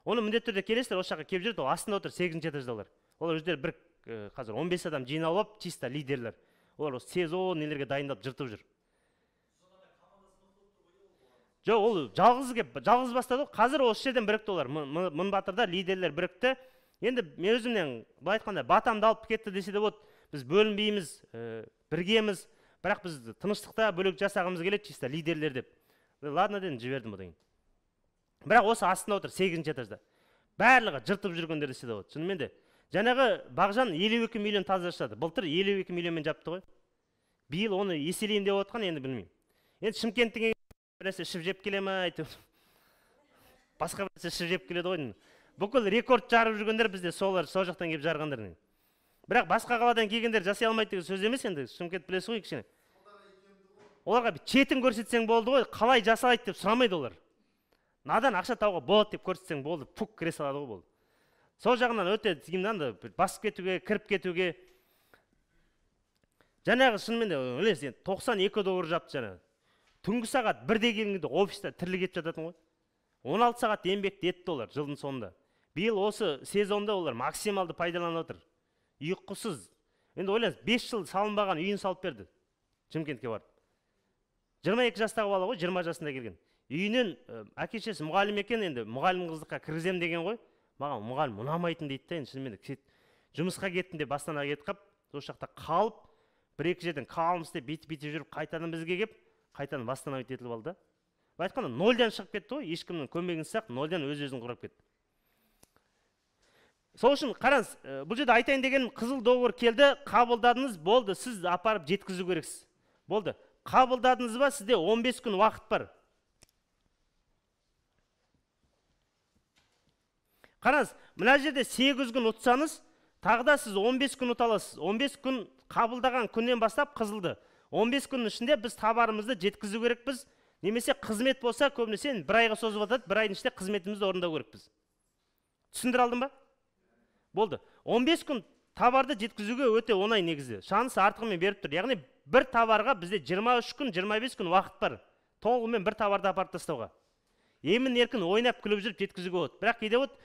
оны міндетті түрде келесіздер осы жаққа келіп жүреді ол астында отыр сегізінші этажда олар олар өздері бір э, қазір 15 адам жиналып алып чисто лидерлер олар осы сезон нелерге дайындалып жыртып жүр жоқ ол жалғыз келіп жалғыз бастады ғой қазір осы жерден бірікті олар мын батырда лидерлер бірікті енді мен өзімнен былай айтқанда батамды алып кетті десе де болады біз бөлінбейміз ә, біргеміз бірақ біз тыныштықта бөлек жасағымыз келеді чисто лидерлер деп ладно дедім жібердім одан кейін бірақ осы астында отыр сегізінші этажда барлығы жыртып жүргендер десе де болады шынымен де жаңағы бағжан елу екі миллион таза жасады былтыр елу екі миллионмен жапты ғой биыл оны еселейін деп отқан енді білмеймін енді шымкенттің бір нәрсе ішіп жеп келе ма әйтеуір басқа бір нәрсе ішіп жеп келеді ғой бүкіл рекорд жарып жүргендер бізде солар сол жақтан келіп жарғандар бірақ басқа қаладан келгендер жасай алмайды деген сөз емес енді шымкент білесіз ғой кішкене оларға шетін көрсетсең болды ғой қалай жасалайды деп сұрамайды олар мынадан ақша табуға болады деп көрсетсең болды пук кіре салады ғой болды сол жағынан өте тиімді анда басып кетуге кіріп кетуге жаңағы шынымен де білесіз енді тоқсан екі доллар жапты жаңағы түнгі сағат бірде келгенде офиста тірлік етіп жататын ғой он алты сағат еңбекті етті олар жылдың соңында биыл осы сезонда олар максималды пайдаланып отыр ұйқысыз енді ойлаңыз бес жыл салынбаған үйін салып берді шымкентке барып жиырма екі жастағы бала ғой жиырма жасында келген үйінен әке шешесі мұғалім екен енді мұғалім қыздыққа кіргіземін деген ғой маған мұғалім ұнамайтын дейді да енді шынымен де жұмысқа кеттім деп бастан кетіп қалып сол жақта қалып бір екі жерден қалмыс деп бүйтіп бүйтіп жүріп қайтадан бізге келіп қайтадан восстановить етіліп алды былай айтқанда нольдан шығып кетті ғой ешкімнің көмегінсіз ақ нольдан өз өзін құрап кетті сол үшін қараңыз ә, бұл жерде айтайын дегенім қызыл договор келді қабылдадыңыз болды сіз апарып жеткізу керексіз болды қабылдадыңыз ба сізде 15 күн уақыт бар қараңыз мына жерде 8 күн ұтсаңыз тағы да сіз 15 күн ұта аласыз 15 күн қабылдаған күннен бастап қызылды 15 күннің ішінде біз товарымызды жеткізу керекпіз немесе қызмет болса көбінесе бір айға созып жатады бір айдың ішінде қызметімізді орындау керекпіз түсіндіре алдым ба болды 15 күн товарды жеткізуге өте оңай негізі шанс артығымен беріп тұр яғни бір товарға бізде 23 күн 25 күн уақыт бар толығымен бір товарды апарып тастауға емін еркін ойнап күліп жүріп жеткізуге болады бірақ кейде вот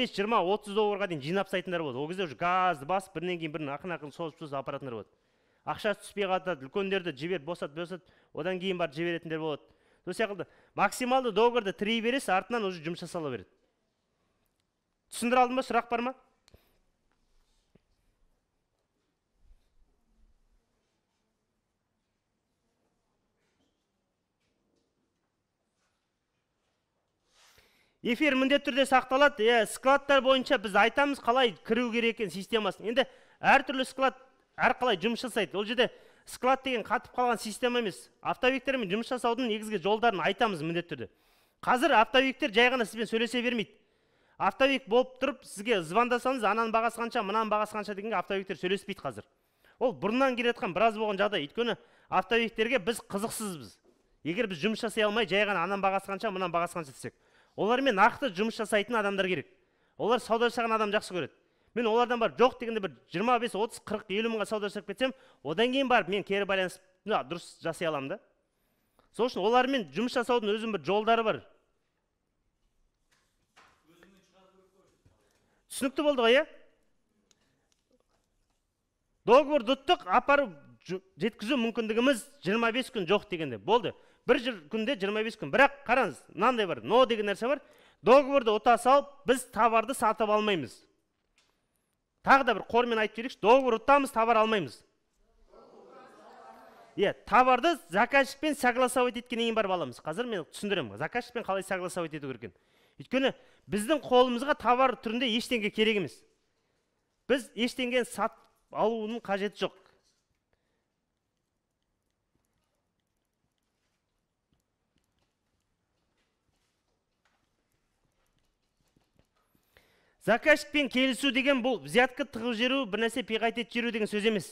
бес жиырма отыз долларға дейін жинап тастайтындар болады ол кезде уже газды басып бірінен кейін бірін ақырын ақырын созып созып апаратындар болады ақшасы түспей қалады үлкендерді жібер босат босат одан кейін барып жіберетіндер болады сол сияқты максималды договорды тірей бересіз артынан уже жұмыс жасала береді түсіндіре алдым ба сұрақ бар ма эфир міндетті түрде сақталады иә складтар бойынша біз айтамыз қалай кіру керек екен системасын енді әртүрлі склад әрқалай жұмыс жасайды ол жерде склад деген қатып қалған система емес автовектормен жұмыс жасаудың негізгі жолдарын айтамыз міндетті түрде қазір автовиктер жай ғана сізбен сөйлесе бермейді автовик болып тұрып сізге звондасаңыз ананың бағасы қанша мынаның бағасы қанша дегенге автовиктер сөйлеспейді қазір ол бұрыннан келе жатқан біраз болған жағдай өйткені автовиктерге біз қызықсызбыз егер біз жұмыс жасай алмай жай ғана ананың бағасы қанша мынаның бағасы қанша десек олармен нақты жұмыс жасайтын адамдар керек олар сауда жасаған адамды жақсы көреді мен олардан бар жоқ дегенде бір жиырма бес отыз қырық елу мыңға сауда жасап кетсем одан кейін барып мен кері байланыс да, дұрыс жасай аламын да сол үшін олармен жұмыс жасаудың өзінің бір жолдары бар түсінікті болды ғой иә договорды ұттық апарып жеткізу мүмкіндігіміз 25 күн жоқ дегенде болды бір жүр, күнде 25 күн бірақ қараңыз мынандай бар но деген нәрсе бар договорды ұта салып біз товарды сатып алмаймыз тағы да бір қормен айтып жіберейікші договор ұтамыз товар алмаймыз иә товарды заказчикпен согласовать еткеннен кейін барып аламыз қазір мен түсіндіремін заказчикпен қалай согласовать ету керек екенін өйткені біздің қолымызға товар түрінде ештеңе керек емес біз ештеңені сатып алудың қажеті жоқ заказчикпен келісу деген бұл взятка тығып жіберу бір нәрсе жеру етіп жіберу деген сөз емес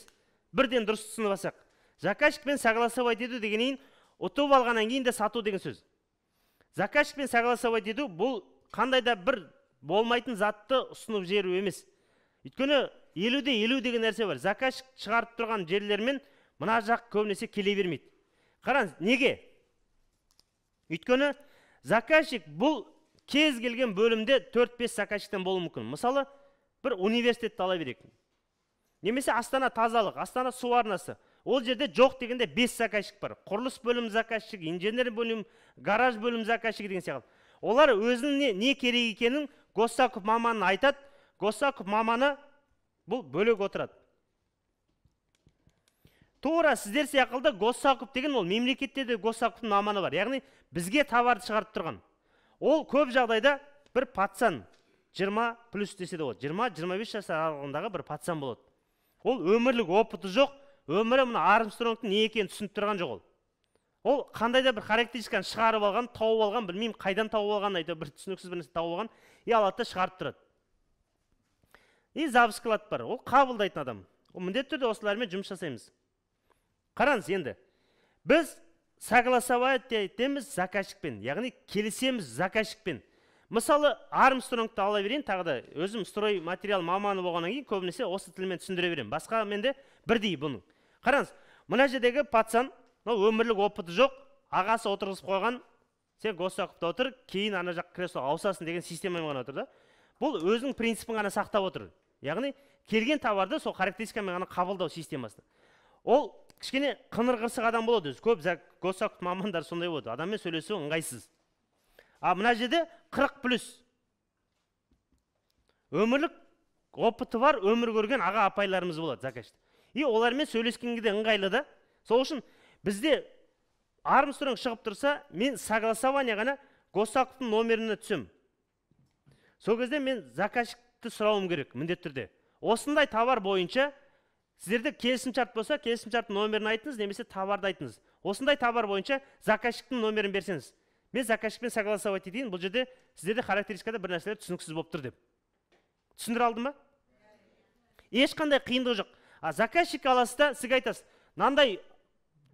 бірден дұрыс түсініп алсақ заказчикпен согласовать ету дегеннен кейін ұтып алғаннан кейін де сату деген сөз заказчикпен согласовать ету бұл қандай да бір болмайтын затты ұсынып жіберу емес өйткені елуде елу деген нәрсе бар заказчик шығарып тұрған жерлермен мына жақ көбінесе келе бермейді қараңыз неге өйткені заказчик бұл кез келген бөлімде 4-5 заказчиктен болуы мүмкін мысалы бір университетті ала берейік немесе астана тазалық астана су арнасы ол жерде жоқ дегенде 5 заказчик бар құрылыс бөлім заказчик инженер бөлім гараж бөлім заказчик деген сияқты олар өзіне не, керек екенін госзакуп маманы айтады госзакуп маманы бұл бөлек отырады тура сіздер сияқылды госзакуп деген ол мемлекетте де госсаковтың маманы бар яғни бізге товарды шығарып тұрған ол көп жағдайда бір пацан 20 плюс десе де болады 20-25 жас аралығындағы бір пацан болады ол өмірлік опыты жоқ өмірі мына армстронгтың не екенін түсініп тұрған жоқ ол ол қандай да бір характеристиканы шығарып алған тауып алған білмеймін қайдан тауып алған, әйтеуір бір түсініксіз бір нәрсе тауып алған и алады да шығарып тұрады и завсклад бар ол қабылдайтын адам ол міндетті түрде осылармен жұмыс жасаймыз қараңыз енді біз согласовать етеміз заказчикпен яғни келісеміз заказчикпен мысалы армстронгты ала берейін тағы да өзім строй материал маманы болғаннан кейін көбінесе осы тілмен түсіндіре беремін басқа менде бірдей бұның қараңыз мына жердегі пацан мынау өмірлік опыты жоқ ағасы отырғызып қойған сен госзакупта отыр кейін ана жақ кресло ауысасың деген системамен ғана отыр да бұл өзінің принципін ғана сақтап отыр яғни келген товарды сол характеристикамен ғана қабылдау системасын ол кішкене қыңыр қырсық адам болады өзі көп госак мамандары сондай болады адаммен сөйлесу ыңғайсыз а мына жерде қырық плюс өмірлік опыты бар өмір көрген аға апайларымыз болады заказчик и олармен сөйлескенге де ыңғайлы да сол үшін бізде армстронг шығып тұрса мен согласование ғана госактың номеріне түсем. сол кезде мен заказчикті сұрауым керек міндетті түрде осындай товар бойынша сіздерде келісімшарт болса келісімшарт номерін айтыңыз немесе товарды айтыңыз осындай товар бойынша заказчиктің номерін берсеңіз мен заказчикпен согласовать етейін бұл жерде сіздерде характеристикада бір нәрселер түсініксіз болып тұр деп түсіндіре алдым ба ешқандай қиындығы жоқ а заказчик аласыз да сізге айтасыз мынандай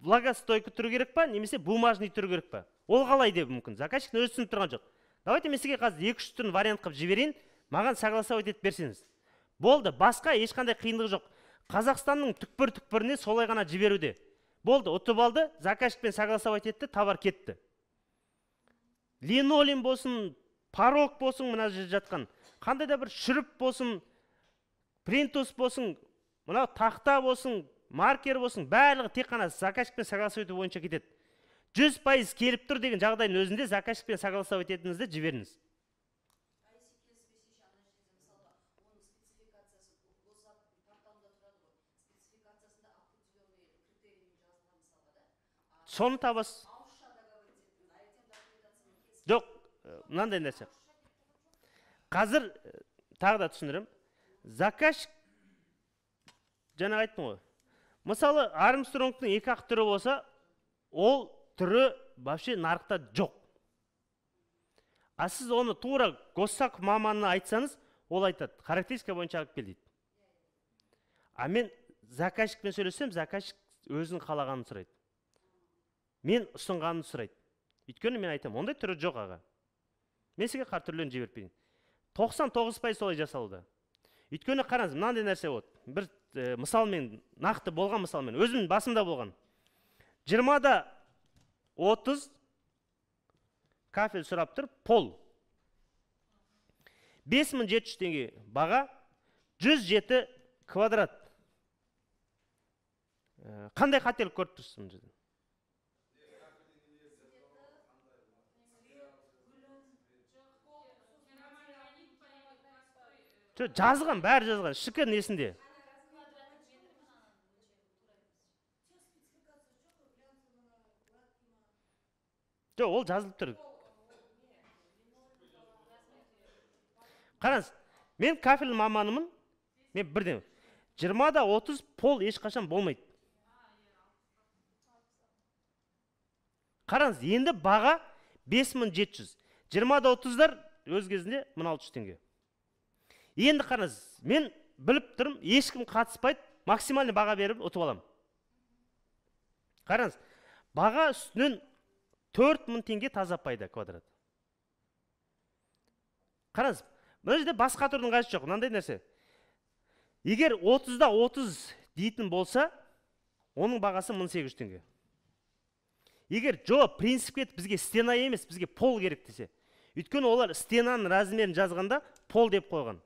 влагостойка тұру керек па немесе бумажный тұру керек па ол қалай деп мүмкін заказчиктің өзі түсініп тұрған жоқ давайте мен сізге қазір екі үш түрін вариант қылып жіберейін маған согласовать етіп берсеңіз болды басқа ешқандай қиындығы жоқ қазақстанның түкпір түкпіріне солай ғана жіберуде болды ұтып алды заказчикпен согласовать етті товар кетті Линолин болсын порог болсын мына жерде жатқан қандай да бір шүріп болсын принтус болсын мынау тақта болсын маркер болсын барлығы тек қана заказчикпен согласовать бойынша кетеді жүз пайыз келіп тұр деген жағдайдың өзінде заказчикпен согласовать етіңіз де жіберіңіз соны табасыз жоқ э, мынандай нәрсе қазір э, тағы да түсіндіремін заказчик жаңа айттым ғой мысалы армстронгтың екі ақ түрі болса ол түрі вообще нарықта жоқ а сіз оны тура госсак маманына айтсаңыз ол айтады характеристика бойынша алып кел дейді а мен заказчикпен сөйлессем заказчик өзінің қалағанын сұрайды мен ұсынғанын сұрайды өйткені мен айтамын ондай түрі жоқ аға мен сізге қар түрлерін жіберіп берейін тоқсан тоғыз пайыз солай жасалуда өйткені қараңыз мынандай нәрсе болды бір ә, мысалмен нақты болған мысалмен өзімнің басымда болған жиырмада отыз кафель сұрап тұр пол бес мың жеті жүз теңге баға жүз жеті квадрат э, қандай қателік көріп тұрсыз мына жерде жоқ жазған бәрі жазған ішкі несінде жоқ ол жазылып тұр қараңыз мен кафель маманымын мен бірден жиырмада отыз пол ешқашан болмайды қараңыз енді баға бес мың жеті жүз жиырмада отыздар өз кезінде мың алты жүз теңге енді қараңыз мен біліп тұрмын ешкім қатыспайды максимальный баға беріп ұтып аламын қараңыз баға үстінен төрт мың теңге таза пайда квадрат қараңыз мына жерде басқа тұрудың қажеті жоқ мынандай нәрсе егер 30 отыз 30 дейтін болса оның бағасы 1800 теңге егер жоқ принцип кетіп бізге стена емес бізге пол керек десе өйткені олар стенаның размерін жазғанда пол деп қойған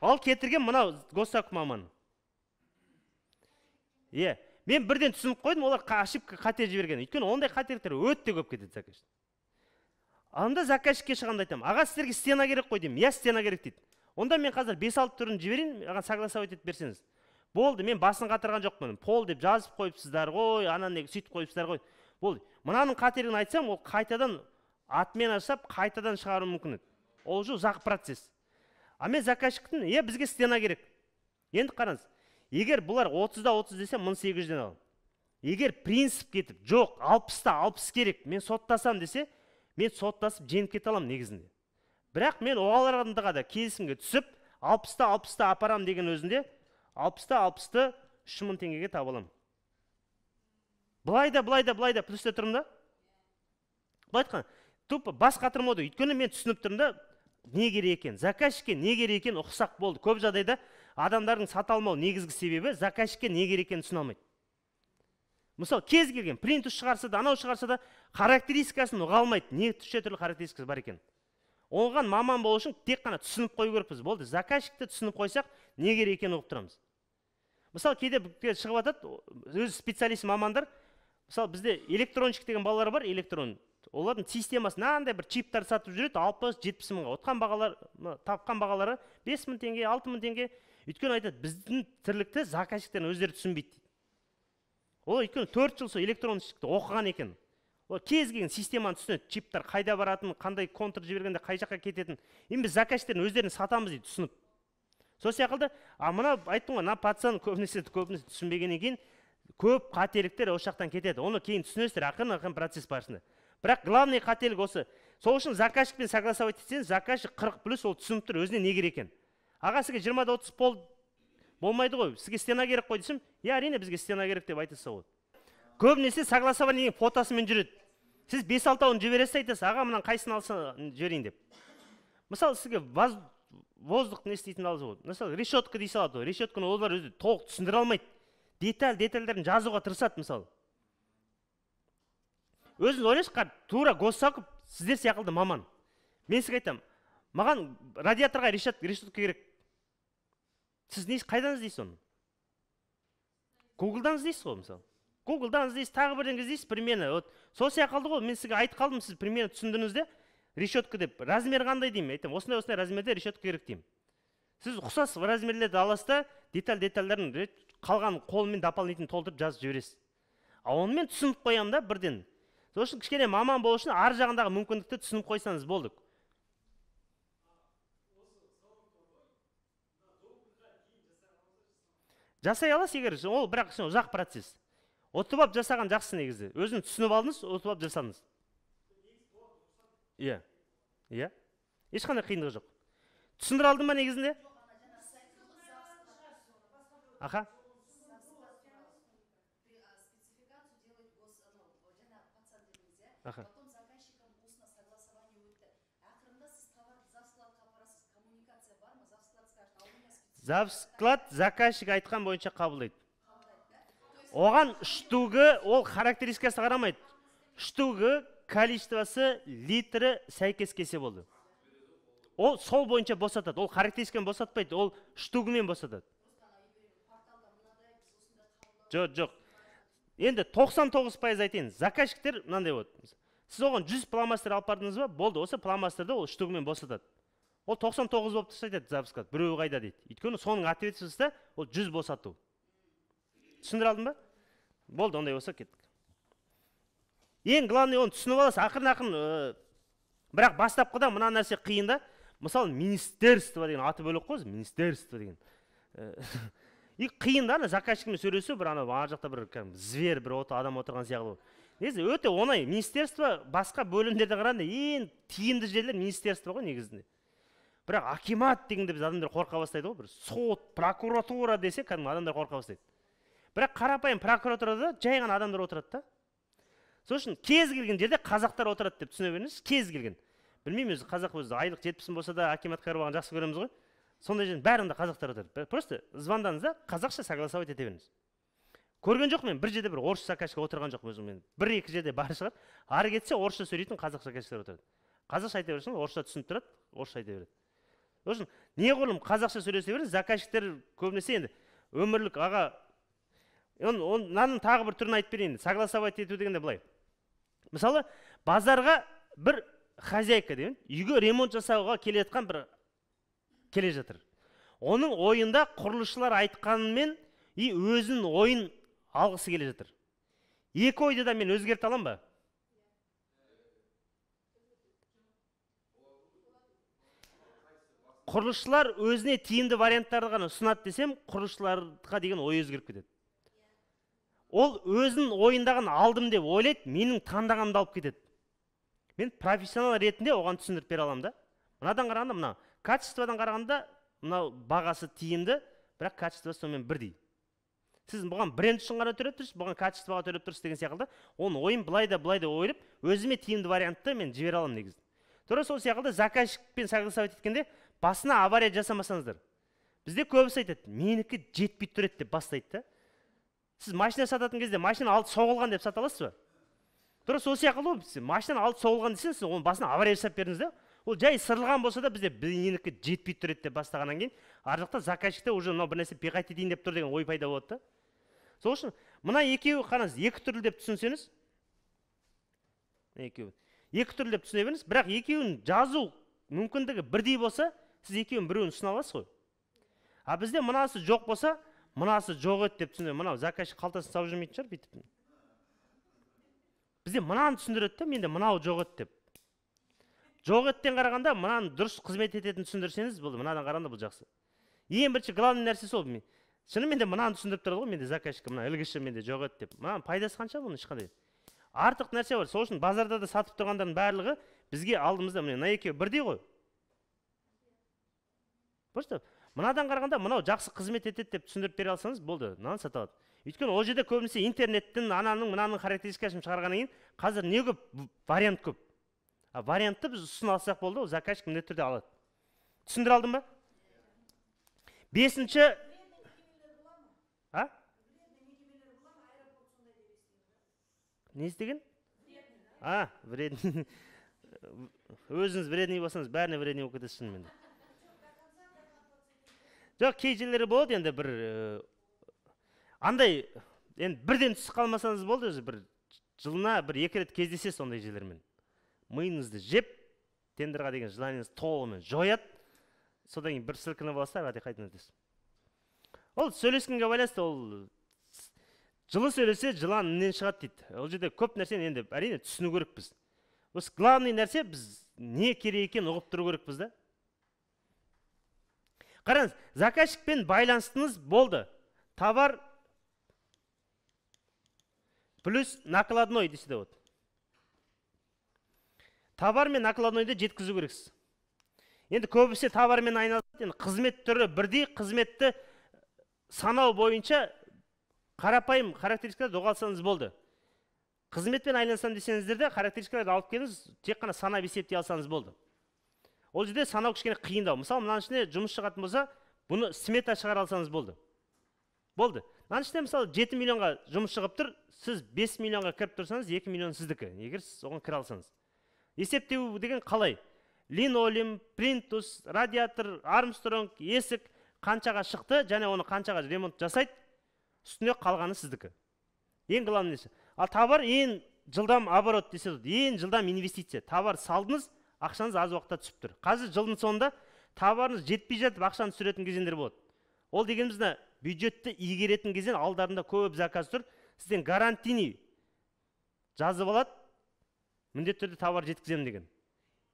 ал кетірген мынау госак маман иә мен бірден түсініп қойдым олар ошибка қате жіберген өйткені ондай қателіктер өте көп кетеді заказчик анда заказчикке шығғанда айтамын аға сіздерге стена керек қой деймін иә стена керек дейді онда мен қазір бес алты түрін жіберейін маған согласовать етіп берсеңіз болды мен басын қатырған жоқпын пол деп жазып қойыпсыздар ғой ана не сөйтіп қойыпсыздар ғой болды мынаның қателігін айтсам ол қайтадан отмена жасап қайтадан шығаруы мүмкін еді ол уже ұзақ процесс а мен заказчиктің иә бізге стена керек енді қараңыз егер бұлар 30-да 30 десе сегіз жүзден аламын егер принцип кетіп жоқ алпыста алпыс керек мен соттасам десе мен соттасып жеңіп кете аламын негізінде бірақ мен оларға да келісімге түсіп 60 алпысты 60 апарам деген өзінде 60 алпысты үш мың теңгеге таба аламын былай да былай да былай да плюсте тұрмын да былай айтқанда тупо бас қатырмауда өйткені мен түсініп тұрмын да не керек екен заказчикке не керек екен ұқсақ болды көп жағдайда адамдардың сата алмау негізгі себебі заказчикке не керек екенін түсіне алмайды мысалы кез келген принтус шығарса да анау шығарса да характеристикасын ұға алмайды не түрлі характеристикасы бар екен оған маман болу үшін тек қана түсініп қою керекпіз болды заказчикті түсініп қойсақ не керек екенін ұғып тұрамыз мысалы кейде шығып жатады өзі специалист мамандар мысалы бізде электронщик деген балалар бар электрон олардың системасы мынандай бір чиптар сатып жүреді алпыс жетпіс мыңға отқан бағалар тапқан бағалары бес мың теңге алты мың теңге өйткені айтады біздің тірлікті заказчиктер өздері түсінбейді дейді ол өйткені төрт жыл сол электронный оқыған екен ол кез келген системаны түсінеді чиптар қайда баратынын қандай контр жібергенде қай жаққа кететінін енді біз заказчиктердің өздеріне сатамыз дейді түсініп сол сияқты а мына айттым ғой мына пацан көбінесе көбінесе түсінбегеннен кейін көп қателіктер осы жақтан кетеді оны кейін түсінесіздер ақырын ақырын процесс барысында бірақ главный қателік осы сол үшін заказчикпен согласовать етсеңіз заказчик қырық плюс ол түсініп тұр өзіне не керек екенін аға сізге да отыз пол болмайды ғой сізге стена керек қой десем иә әрине бізге стена керек деп айта салады көбінесе согласование фотосымен жүреді сіз бес алтауын жібересіз айтасыз аға мынаның қайсысын алса жіберейін деп мысалы сізге воз, воздух не істейтін ал болады мысалы решетка дей салады ғой решетканы олар өзі толық түсіндіре алмайды деталь детальдарын жазуға тырысады мысалы өзіңіз ойлаңызшы тура госсаков сіздер сияқты маман мен сізге айтамын маған радиаторға решетка керек сіз не қайдан іздейсіз оны гуглдан іздейсіз ғой мысалы гуглдан іздейсіз тағы бірдеңе іздейсіз примерно вот сол қалды ғой мен сізге айтып қалдым сіз примерно түсіндіңіз де решетка деп размер қандай деймін айтамын осындай осындай размерде решетка керек деймін сіз ұқсас размерлерді аласыз да деталь детальдарын қалған қолмен дополнительно толтырып жазып жібересіз а оны мен түсініп қоямын да бірден сол үшін кішкене маман болу үшін ар жағындағы мүмкіндікті түсініп қойсаңыз болды жасай аласыз егер ол бірақ ұзақ процесс ұтып алып жасаған жақсы негізі өзіңіз түсініп алдыңыз ұтып алып жасаңыз иә иә ешқандай қиындығы жоқ түсіндіре алдым ба негізінде аха Ага. Потом заказчиком устно согласование өтті. Ақырында сіз товарды завскладқа апарасыз. Коммуникация бар ма? Завсклад скажет, ал меня Завсклад заказчик айтқан бойынша қабылдайды. Оған штугы ол характеристикасы қарамайды. Штугы количествосы, литрі сәйкес кесе болды. Ол сол бойынша босатады. Ол характеристиканы босатпайды. Ол штугымен босатады. Жоқ, жоқ енді 99 пайыз айтайын заказчиктер мынандай болады сіз оған 100 пламастер алып бардыңыз ба болды осы пламастерді ол штугымен босатады ол 99 болып тұрса айтады запускать біреуі қайда дейді өйткені соның ответственность да ол 100 босату түсіндіре алдым ба болды ондай болса кеттік ең главный оны түсініп аласыз ақырын ақырын бірақ бастапқыда мына нәрсе қиын да мысалы министерство деген аты бөлек қой министерство деген э, и қиын да ана заказчикпен сөйлесу бір анау ар жақта бір кәдімгі зверь бір ота адам отырған сияқты негізі өте оңай министерство басқа бөлімдерден қарағанда ең тиімді жерлер министерство ғой негізінде бірақ акимат дегенде біз адамдар қорқа бастайды ғой бір сот прокуратура десе кәдімгі адамдар қорқа бастайды бірақ қарапайым прокуратурада жай ғана адамдар отырады да сол үшін кез келген жерде қазақтар отырады деп түсіне беріңізші кез келген білмеймін өзі қазақ өзі айлық жетпіс болса да акиматқа барғанды жақсы көреміз ғой сондай жерде бәрін де қазақтар отырады просто звондаңыз да қазақша согласовать ете беріңіз көрген жоқпын мен бір жерде бір орысша заказчик отырған жоқпын өзім мен бір екі жерде бар шығар ары кетсе орысша сөйлейтін қазақша заказчиктер отырады қазақша айта берсең орысша түсініп тұрады орысша айта береді сосын неғұрлым қазақша сөйлесе беріңіз заказчиктер көбінесе енді өмірлік аға он мынаның тағы бір түрін айтып берейін согласовать ету дегенде былай мысалы базарға бір хозяйка деймін үйге ремонт жасауға келе жатқан бір келе жатыр оның ойында құрылысшылар айтқанымен и өзінің ойын алғысы келе жатыр екі ойды да мен өзгерте аламын ба құрылысшылар өзіне тиімді варианттарды ғана ұсынады десем құрылысшыларға деген ой өзгеріп кетеді ол өзінің ойындағын алдым деп ойлайды менің таңдағанымды алып кетеді мен профессионал ретінде оған түсіндіріп бере аламын да мынадан қарағанда мына качестводан қарағанда мынау бағасы тиімді бірақ качество сонымен бірдей сіз бұған бренд үшін ғана төлеп тұрсыз бұған качествоға төлеп тұрсыз деген сияқты оның ойын былай да былай да ойлап өзіме тиімді вариантты мен жібере аламын негізі тура сол сияқты заказчикпен согласовать еткенде басына авария жасамасаңыздар бізде көбісі айтады менікі жетпей тұр еді деп бастайды да сіз машина сататын кезде машина алды соғылған деп сата аласыз ба тура сол сияқты ғой машинаны алды соғылған десеңіз оның басына авария жасап бердіңіз да ол жай сырылған болса да бізде менікі жетпей тұр еді деп бастағаннан кейін ар жақта заказчикте уже мынау бір нәрсе пиғать етейін деп тұр деген ой пайда болады да сол үшін мына екеуі қараңыз екі түрлі деп түсінсеңіз екеуін екі түрлі деп түсіне беріңіз бірақ екеуін жазу мүмкіндігі бірдей болса сіз екеуін біреуін ұсына аласыз ғой а бізде мынасы жоқ болса мынасы жоқ еді деп түсіне мынау заказчик қалтасын салып жүрмейтін шығар бүйтіп бізде мынаны түсіндіреді да менде мынау жоқ еді деп жоқ жоғеттен қарағанда мынаны дұрыс қызмет ететінін түсіндірсеңіз болды мынадан қарағанда бұл жақсы ең бірінші главный нәрсе сол шынымен де мынаны түсіндіріп тұрады ғой менде заказчик мына ілгіші менде жоқ еді деп мынаның пайдасы қанша бұның ешқандай артық нәрсе бар сол үшін базарда да сатып тұрғандардың барлығы бізге алдымызда міне мына екеуі бірдей ғой просто мынадан қарағанда мынау жақсы қызмет етеді деп түсіндіріп бере алсаңыз болды мынаны сата алады өйткені ол жерде көбінесе интернеттің ананың мынаның характеристикасын шығарғаннан кейін қазір не көп вариант көп вариантты біз ұсына алсақ болды ол заказчик міндетті түрде алады түсіндіре алдым ба бесінші а не істеген а вредный өзіңіз вредный болсаңыз бәріне вредный болып кетесіз шынымен де жоқ кей жерлері болады енді бір андай енді бірден түсіп қалмасаңыз болды өзі бір жылына бір екі рет кездесесіз ондай жерлермен миыңызды жеп тендерға деген желаниеңізді толығымен жояды содан кейін бір сілкініп аласыз да қайтадан өтесіз ол сөйлескенге байланысты ол жылы сөйлесе жылан іннен шығады дейді ол жерде көп нәрсені енді әрине түсіну керекпіз осы главный нәрсе біз не керек екенін ұғып тұру керекпіз да қараңыз заказчикпен байланыстыңыз болды товар плюс накладной десе де болады товар мен накладнойды жеткізу керексіз енді көбісі товармен айналысады енді қызмет түрі бірдей қызметті санау бойынша қарапайым характеристикаларды алсаңыз болды қызметпен айналысамын десеңіздер де характеристикаларды алып келіңіз тек қана санап есептей алсаңыз болды ол жерде санау кішкене қиындау мысалы мынаның ішіне жұмыс шығатын болса бұны смета шығара алсаңыз болды болды мынаның ішінде мысалы жеті миллионға жұмыс шығып тұр сіз бес миллионға кіріп тұрсаңыз екі миллион сіздікі егер сіз оған кіре алсаңыз есептеу деген қалай линолеум Принтус, радиатор армстронг есік қаншаға шықты және оны қаншаға ремонт жасайды үстіне қалғаны сіздікі ең главный несі ал товар ең жылдам оборот десе ең жылдам инвестиция товар салдыңыз ақшаңыз аз уақытта түсіп тұр қазір жылдың соңында товарыңыз жетпей жатып ақшаны түсіретін кезеңдер болады ол дегеніміз мына бюджетті игеретін кезең алдарында көп заказ тұр сізден гарантийный жазып алады міндетті түрде товар жеткіземін деген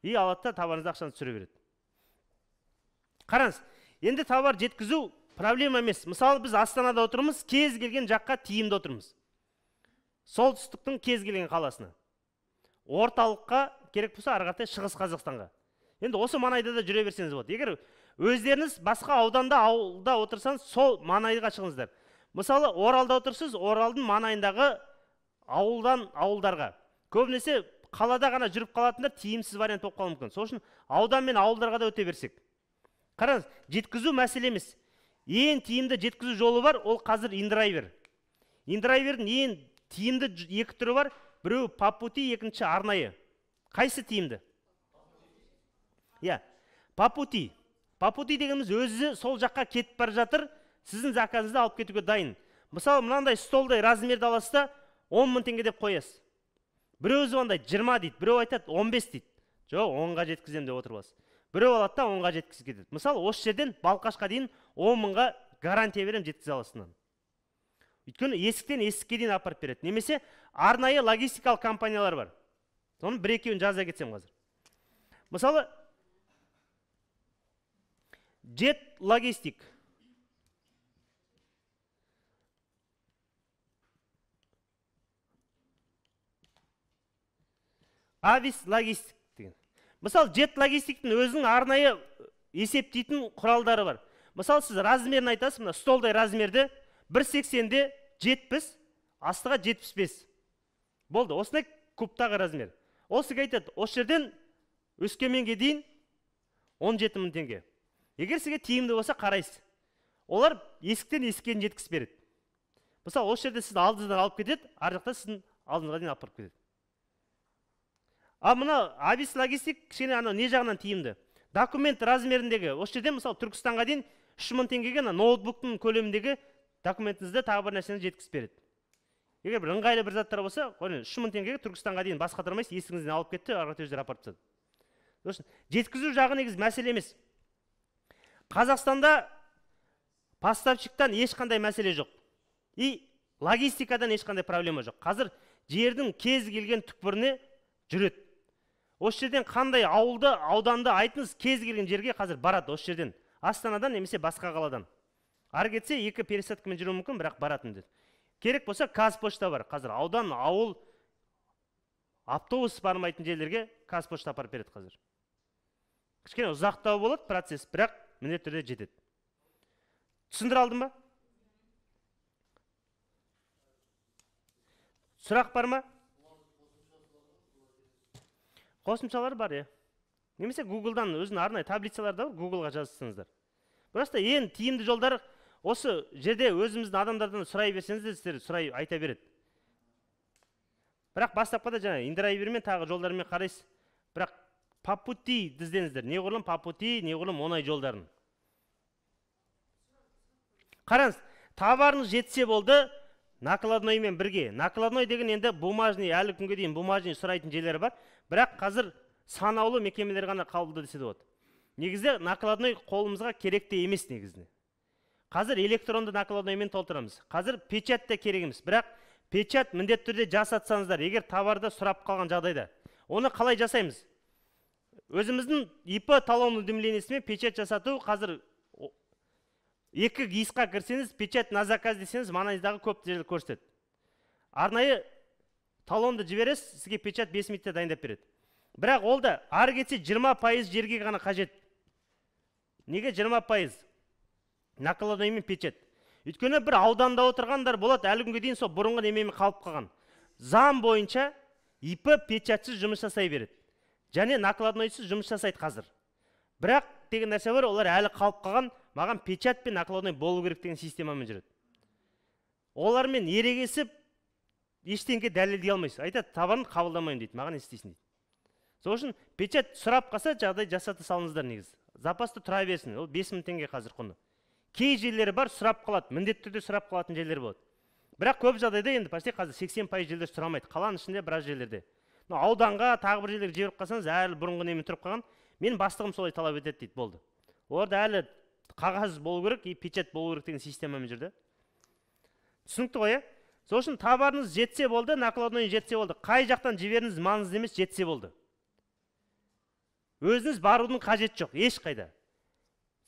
и алады да товарыңызды ақшаны түсіре береді қараңыз енді товар жеткізу проблема емес мысалы біз астанада отырмыз кез келген жаққа тиімді отырмыз солтүстіктің кез келген қаласына орталыққа керек болса ары қаратай шығыс қазақстанға енді осы маңайда да жүре берсеңіз болады егер өздеріңіз басқа ауданда ауылда отырсаңыз сол маңайға шығыңыздар мысалы оралда отырсыз оралдың маңайындағы ауылдан ауылдарға көбінесе қалада ғана жүріп қалатындар тиімсіз вариант болып қалуы мүмкін сол үшін аудан мен ауылдарға да өте берсек қараңыз жеткізу мәселе емес ең тиімді жеткізу жолы бар ол қазір индрайвер индрайвердің ең тиімді екі түрі бар біреуі по пути екінші арнайы Қайсы тиімді иә Папути по пути по пути дегеніміз өзі сол жаққа кетіп бара жатыр сіздің заказыңызды алып кетуге дайын мысалы мынандай столдай размерді аласыз да он мың теңге деп қоясыз біреу звондайды жиырма дейді біреу айтады он бес дейді жоқ онға жеткіземін деп отырып аласыз біреу алады да онға жеткізіп кетеді мысалы осы жерден балқашқа дейін он мыңға гарантия беремін жеткізе аласынан өйткені есіктен есікке дейін апарып береді немесе арнайы логистикалық компаниялар бар соның бір екеуін жаза кетсем қазір мысалы жет логистик авис логистик деген мысалы жет логистиктің өзінің арнайы э, есептейтін құралдары бар мысалы сіз размерін айтасыз мына столдай размерді бір сексенде жетпіс астыға жетпіс бес болды осындай кубтағы размер ол сізге айтады осы жерден өскеменге дейін он жеті мың теңге егер сізге тиімді болса қарайсыз олар есіктен есікке жеткізіп береді мысалы осы жерде сізді алдыңыздан алып кетеді ар жақта сіздің алдыңызға дейін апарып кетеді ал мына авис логистик кішкене анау не жағынан тиімді документ размеріндегі осы жерден мысалы түркістанға дейін үш мың теңгеге ана ноутбуктың көлеміндегі документіңізді тағы бір нәрсені жеткізіп береді егер бір ыңғайлы бір заттар болса үш мың теңгеге түркістанға дейін бас қатырмайсыз есігіңізден алып кетті ары қарата апарып тастады жеткізу жағы негізі мәселе емес қазақстанда поставщиктан ешқандай мәселе жоқ и логистикадан ешқандай проблема жоқ қазір жердің кез келген түкпіріне жүреді осы жерден қандай ауылды ауданды айтыңыз кез келген жерге қазір барады осы жерден астанадан немесе басқа қаладан ары кетсе екі пересадкамен жүруі мүмкін бірақ баратын деді. керек болса қазпошта бар қазір аудан ауыл автобус бармайтын жерлерге қазпошта апарып береді қазір кішкене ұзақтау болады процесс бірақ міндетті түрде жетеді түсіндіре алдым ба сұрақ бар ма қосымшалар бар иә немесе гуглдан өзінің арнайы таблицалары да бар гуглға жазсаңыздар просто ең тиімді жолдар осы жерде өзіміздің адамдардан сұрай берсеңіздер сіздер сұрай айта береді бірақ бастапқыда жаңағы индрайвермен тағы жолдармен қарайсыз бірақ по пути іздеңіздер неғұрлым по пути неғұрлым оңай жолдарын қараңыз товарыңыз жетсе болды накладноймен бірге накладной деген енді бумажный әлі күнге дейін бумажный сұрайтын жерлері бар бірақ қазір санаулы мекемелер ғана қалды десе де болады негізі накладной қолымызға керек те емес негізінде қазір электронды накладноймен толтырамыз қазір печать те керек емес бірақ печать міндетті түрде жасатсаңыздар егер товарды сұрап қалған жағдайда оны қалай жасаймыз өзіміздің ип талон уведомлениесімен печать жасату қазір екі гис кірсеңіз печать на заказ десеңіз маңайыңыздағы көп жерде көрсетеді арнайы талонды жібересіз сізге печать бес минутта дайындап береді бірақ ол да ары кетсе жиырма пайыз жерге ғана қажет неге жиырма пайыз накладной мен печать өйткені бір ауданда отырғандар болады әлі күнге дейін сол бұрынғы немемен қалып қалған заң бойынша ип печатьсыз жұмыс жасай береді және накладнойсыз жұмыс жасайды қазір бірақ деген нәрсе бар олар әлі қалып қалған маған печать пен накладной болу керек деген системамен жүреді олармен ерегесіп ештеңке дәлелдей алмайсыз айтады табан қабылдамаймын дейді маған не істейсің дейді сол үшін печать сұрап қалса жағдай жасата салыңыздар негізі запаста тұра берсін ол бес мың теңге қазір құны кей жерлері бар сұрап қалады міндетті түрде сұрап қалатын жерлер болады бірақ көп жағдайда енді почти қазір сексен пайыз жерлер сұрамайды қаланың ішінде біраз жерлерде мына ауданға тағы бір жерлерге жіберіп қалсаңыз әлі бұрынғы немен тұрып қалған менің бастығым солай талап етеді дейді болды оларда әлі қағаз болу керек и печать болу керек деген системамен жүр да түсінікті ғой иә үшін табарыңыз жетсе болды накладной жетсе болды қай жақтан жіберіңіз маңызды емес жетсе болды өзіңіз барудың қажеті жоқ ешқайда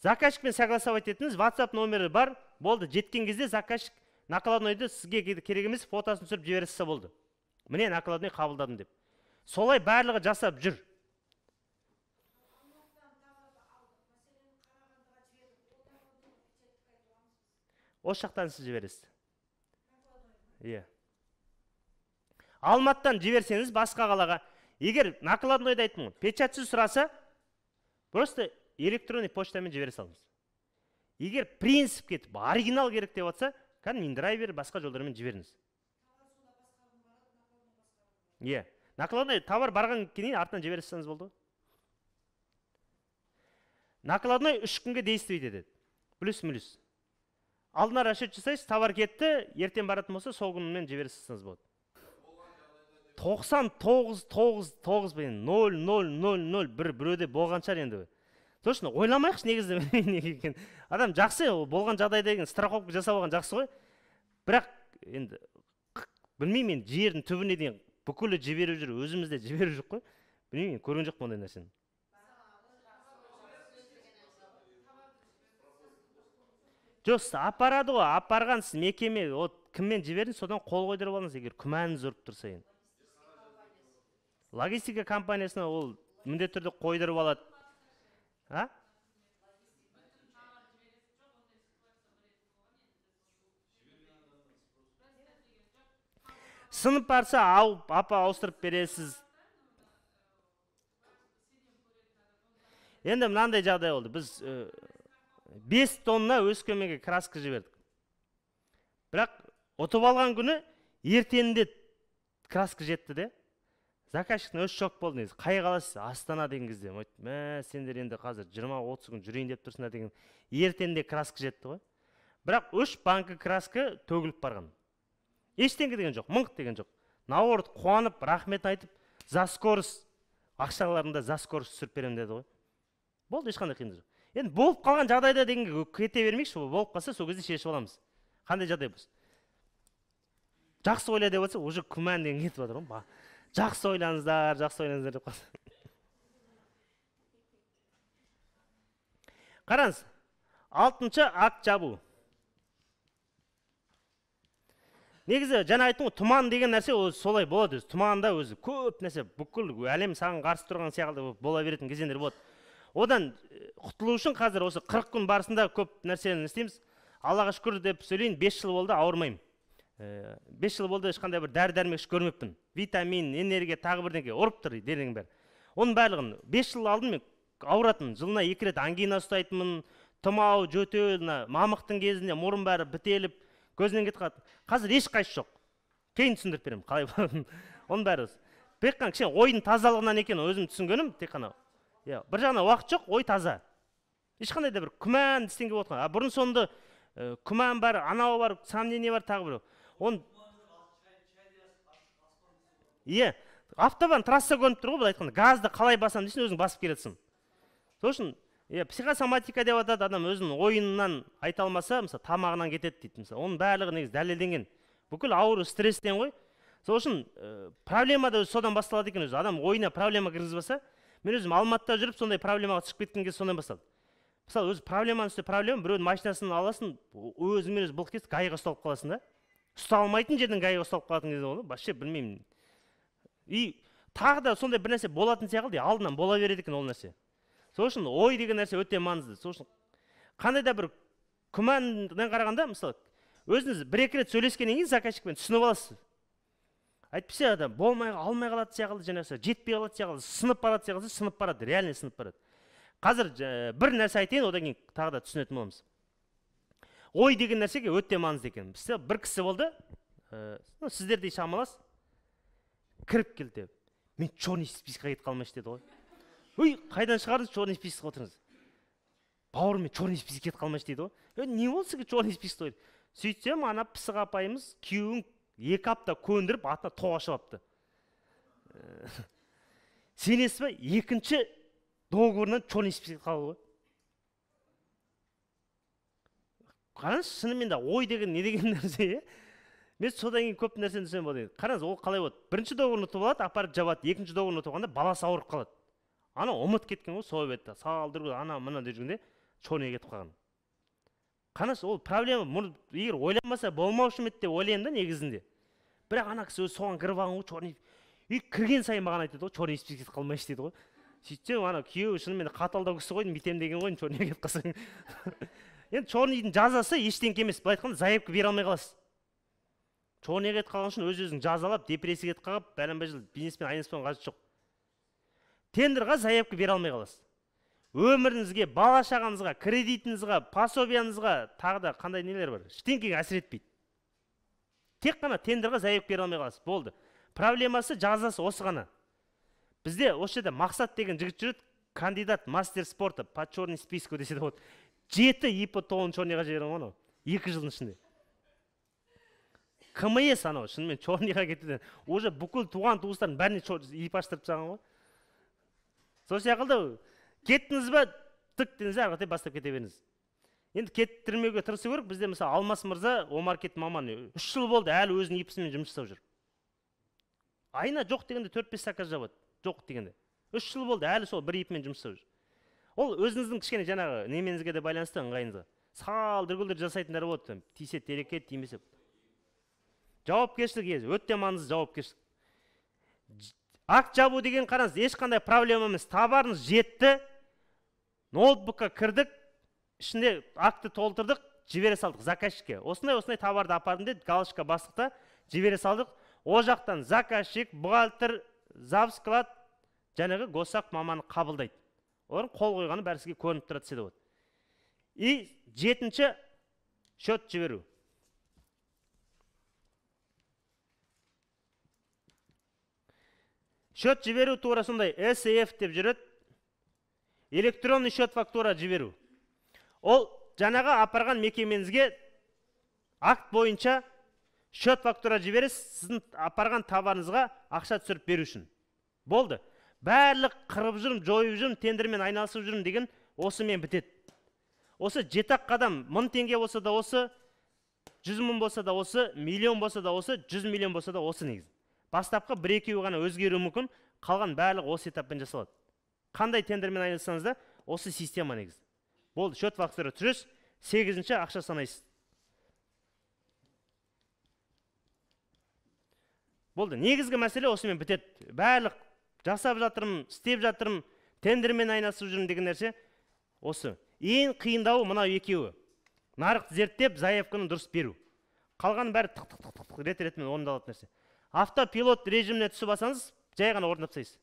заказчикпен согласовать етіңіз ватсап номері бар болды жеткен кезде заказчик накладнойды сізге керек емес фотосын түсіріп жібере салса болды міне накладной қабылдадым деп солай барлығы жасап жүр осы жақтан сіз жібересіз иә алматыдан жіберсеңіз басқа қалаға егер накладнойды айттым ғой печатьсіз сұраса просто электронный почтамен жібере салыңыз егер принцип кетіп оригинал керек деп жатса кәдімгі индрайвер басқа жолдармен жіберіңіз иә накладной товар барған кейін артынан жібере салсаңыз болды ғой накладной үш күнге действовать етеді плюс минус алдына расчет жасайсыз товар кетті ертең баратын болса сол күнімен салсаңыз болады тоқсан тоғыз тоғыз тоғыз ноль ноль ноль ноль бір біреуде болған шығар енді точно ойламайықшы негізі неге екенін адам жақсы ол болған жағдайда деген страховка жасап алған жақсы ғой бірақ енді білмеймін мен жердің түбіне дейін бүкілі жіберіп жүр өзіміз де жіберіп жүрік қой білмеймін көрген жоқпын ондай нәрсені жоқ апарады ғой апарған мекеме вот кіммен жібердіңіз содан қол қойдырып алыңыз егер күмәніңіз ұрып тұрса енді логистика компаниясына ол міндетті түрде қойдырып алады а сынып барса ау, апа ауыстырып бересіз енді мынандай жағдай болды біз э, бес тонна өскеменге краска жібердік бірақ ұтып алған күні ертеңінде краска жетті де заказчиктің өзі шок болды негізі қай қаласыз астана деген кезде мә сендер енді қазір жиырма отыз күн жүрейін деп тұрсыңдар деген ертеңінде краска жетті ғой бірақ үш банкі краска төгіліп барған ештеңе деген жоқ мыңқ деген жоқ наоборот қуанып рахметін айтып за скорость ақшаларында за скорость түсіріп беремін деді ғой болды ешқандай қиындық жоқ енді болып қалған жағдайда дегенге кете бермейікші болып қалса сол кезде шешіп аламыз қандай жағдай болсын жақсы ойла деп жатса уже күмән деген кетіп жатыр ғой жақсы ойлаңыздар жақсы ойлаңыздар деп қалса қараңыз алтыншы ат жабу негізі жаңа айттым ғой тұман деген нәрсе ол солай болады өзі тұманда өзі көп нәрсе бүкіл әлем саған қарсы тұрған сияқты бола беретін кезеңдер болады одан э, құтылу үшін қазір осы қырық күн барысында көп нәрсені істейміз аллаға шүкір деп сөйлейін бес жыл болды ауырмаймын ә, бес жыл болды ешқандай бір дәрі дәрмек іш көрмеппін витамин энергия тағы бірдеңе ұрып тұр дененің бәрі оның барлығын бес жыл алдын мен ауыратынмын жылына екі рет ангина ұстайтынмын тұмау жөтел мына мамықтың кезінде мұрын бәрі бітеліп көзінен кетіп қалатын қазір ешқайсысы жоқ кейін түсіндіріп беремін қалай болатынын оның бәрі тек қана кішкене ойдың тазалығынан екен өзім түсінгенім тек қана иә бір жағынан уақыт жоқ ой таза ешқандай да бір күмән істен келіп отырған а бұрын соңды ә, күмән бар анау бар сомнение бар тағы біреу оны иә автобан трасса көрініп тұр ғой былай айтқанда газды қалай басамын дейсің өзің басып жатсың сол үшін иә психосоматика деп атады адам өзінің ойынан айта алмаса мысалы тамағынан кетеді дейді мысалы оның барлығы негізі дәлелденген бүкіл ауру стресстен ғой сол үшін ә, проблема да өзі содан басталады екен өзі адам ойына проблема кіргізбаса мен өзім алматыда жүріп сондай проблемаға түсіп кеткен кез содан басталды мысалы өзі проблеманың үстіне проблема біреудің машинасын аласың өзіңмен өзі былық кетсі гаиға ұсталып қаласың да ұста алмайтын жерден гайға ұсталып қалатын кезде болды вообще білмеймін и тағы да сондай бір нәрсе болатын сияқты алдынан бола береді екен ол нәрсе сол үшін ой деген нәрсе өте маңызды сол үшін қандай да бір күмәннен қарағанда мысалы өзіңіз бір екі рет сөйлескеннен кейін заказчикпен түсініп аласыз әйтпесе адам болмай алмай қалатын сияқты жаңағы жетпей қалатын сияқты сынып барады сияқты сынып барады реально сынып барады қазір ә, бір нәрсе айтайын одан кейін тағы да түсінетін боламыз ой деген нәрсеге өте маңызды екен бізде бір кісі болды ә, ну, сіздердей шамалас кіріп келді мен черный списокқа кетіп қалмайыншы деді ғой өй қайдан шығардыңыз черный списокқа отырыңыз бауырым мен черный списокқа кетіп қалмайыншы дейді ғой не болды сізге черный список сөйтсем ана пысық апайымыз күйеуін екі апта көндіріп атына тоқ ашып алыпты э, сенесіз ба екінші договорынан черный списокқа қалды ғой қараңыз шынымен де ой деген не деген нәрсе иә мен содан кейін көп нәрсені түсінемін болды қараңыз ол қалай болады бірінші договорын ұтып алады апарып жабады екінші договорын ұтып алғанда баласы ауырып қалады ана ұмытып кеткен ғой сол бетті салдыру анау мына деп жүргенде черныйға кетіп қалған қарашы ол проблема мұны егер ойланбаса болмаушы ма еді деп ойлаймын да негізінде бірақ ана кісі өзі соған кіріп алған ғой черный и кірген сайын маған айтады ғой черный список қалмайшы дейді ғой сөйтсем ана күйеуі шынымен қаталдау кісі ғой бүйтемін деген ғой черныйға кетіп қалсаң енді черныйдың жазасы ештеңке емес былай айтқанда заявка бере алмай қаласыз черныйға кетіп қалған үшін өз өзін жазалап депрессияға кетіп қалып бәленбай жыл бизнеспен айналыспаған қажеті жоқ тендерға заявка бере алмай қаласыз өміріңізге бала шағаңызға кредитіңізға пособияңызға тағы да қандай нелер бар ештеңкеге әсер етпейді тек қана тендерға заявка бере алмай қаласыз болды проблемасы жазасы осы ғана бізде осы жерде мақсат деген жігіт жүреді кандидат мастер спорта по черный списку десе де болады жеті и по черныйға жіберген ғой анау екі жылдың ішінде кмс анау шынымен черныйға кетеді уже бүкіл туған туыстардың бәріне ипаштырып тастаған ғой сол секілді кеттіңіз ба тік дедіңіз ары қаратай бастап кете беріңіз енді кеттірмеуге тырысу керек бізде мысалы алмас мырза о маркет маманы үш жыл болды әлі өзінің ипсімен жұмыс жасап жүр айына жоқ дегенде төрт бес заказ жабады жоқ дегенде үш жыл болды әлі сол бір ипімен жұмыс жасап жүр ол өзіңіздің кішкене жаңағы неменізге де байланысты ыңғайыңызға сал жасайтындар болады тисе тереке тимесе жауапкершілік иә өте маңызды жауапкершілік акт жабу деген қараңыз ешқандай проблема емес товарыңыз жетті ноутбукқа кірдік ішінде акті толтырдық жібере салдық заказчикке осындай осындай товарды апардым деді галочка бастық та жібере салдық ол жақтан заказчик бухгалтер завсклад жаңағы госак маманы қабылдайды олар қол қойғаны бәрі сізге көрініп тұрады сізде вот и жетінші счет жіберу счет жіберу тура сондай сф e деп жүреді электронный счет фактура жіберу ол жаңағы апарған мекемеңізге акт бойынша счет фактура жібересіз сіздің апарған товарыңызға ақша түсіріп беру үшін болды барлық қырып жүрмін жойып жүрмін тендермен айналысып жүрмін деген осымен бітеді осы жеті ақ қадам мың теңге болса да осы жүз мың болса да осы миллион болса да осы жүз миллион болса да осы негізі бастапқы бір екеуі ғана өзгеруі мүмкін қалған барлығы осы этаппен жасалады қандай тендермен айналыссаңыз да осы система негізі болды счет фактура түсіресіз сегізінші ақша санайсыз болды негізгі мәселе осымен бітеді барлық жасап жатырмын істеп жатырмын тендермен айналысып жүрмін деген нәрсе осы ең қиындауы мынау екеуі нарықты зерттеп заявканы дұрыс беру қалған бәрі тық тық тық тық рет ретімен орындалатын нәрсе автопилот режиміне түсіп алсаңыз жай ғана орындап тастайсыз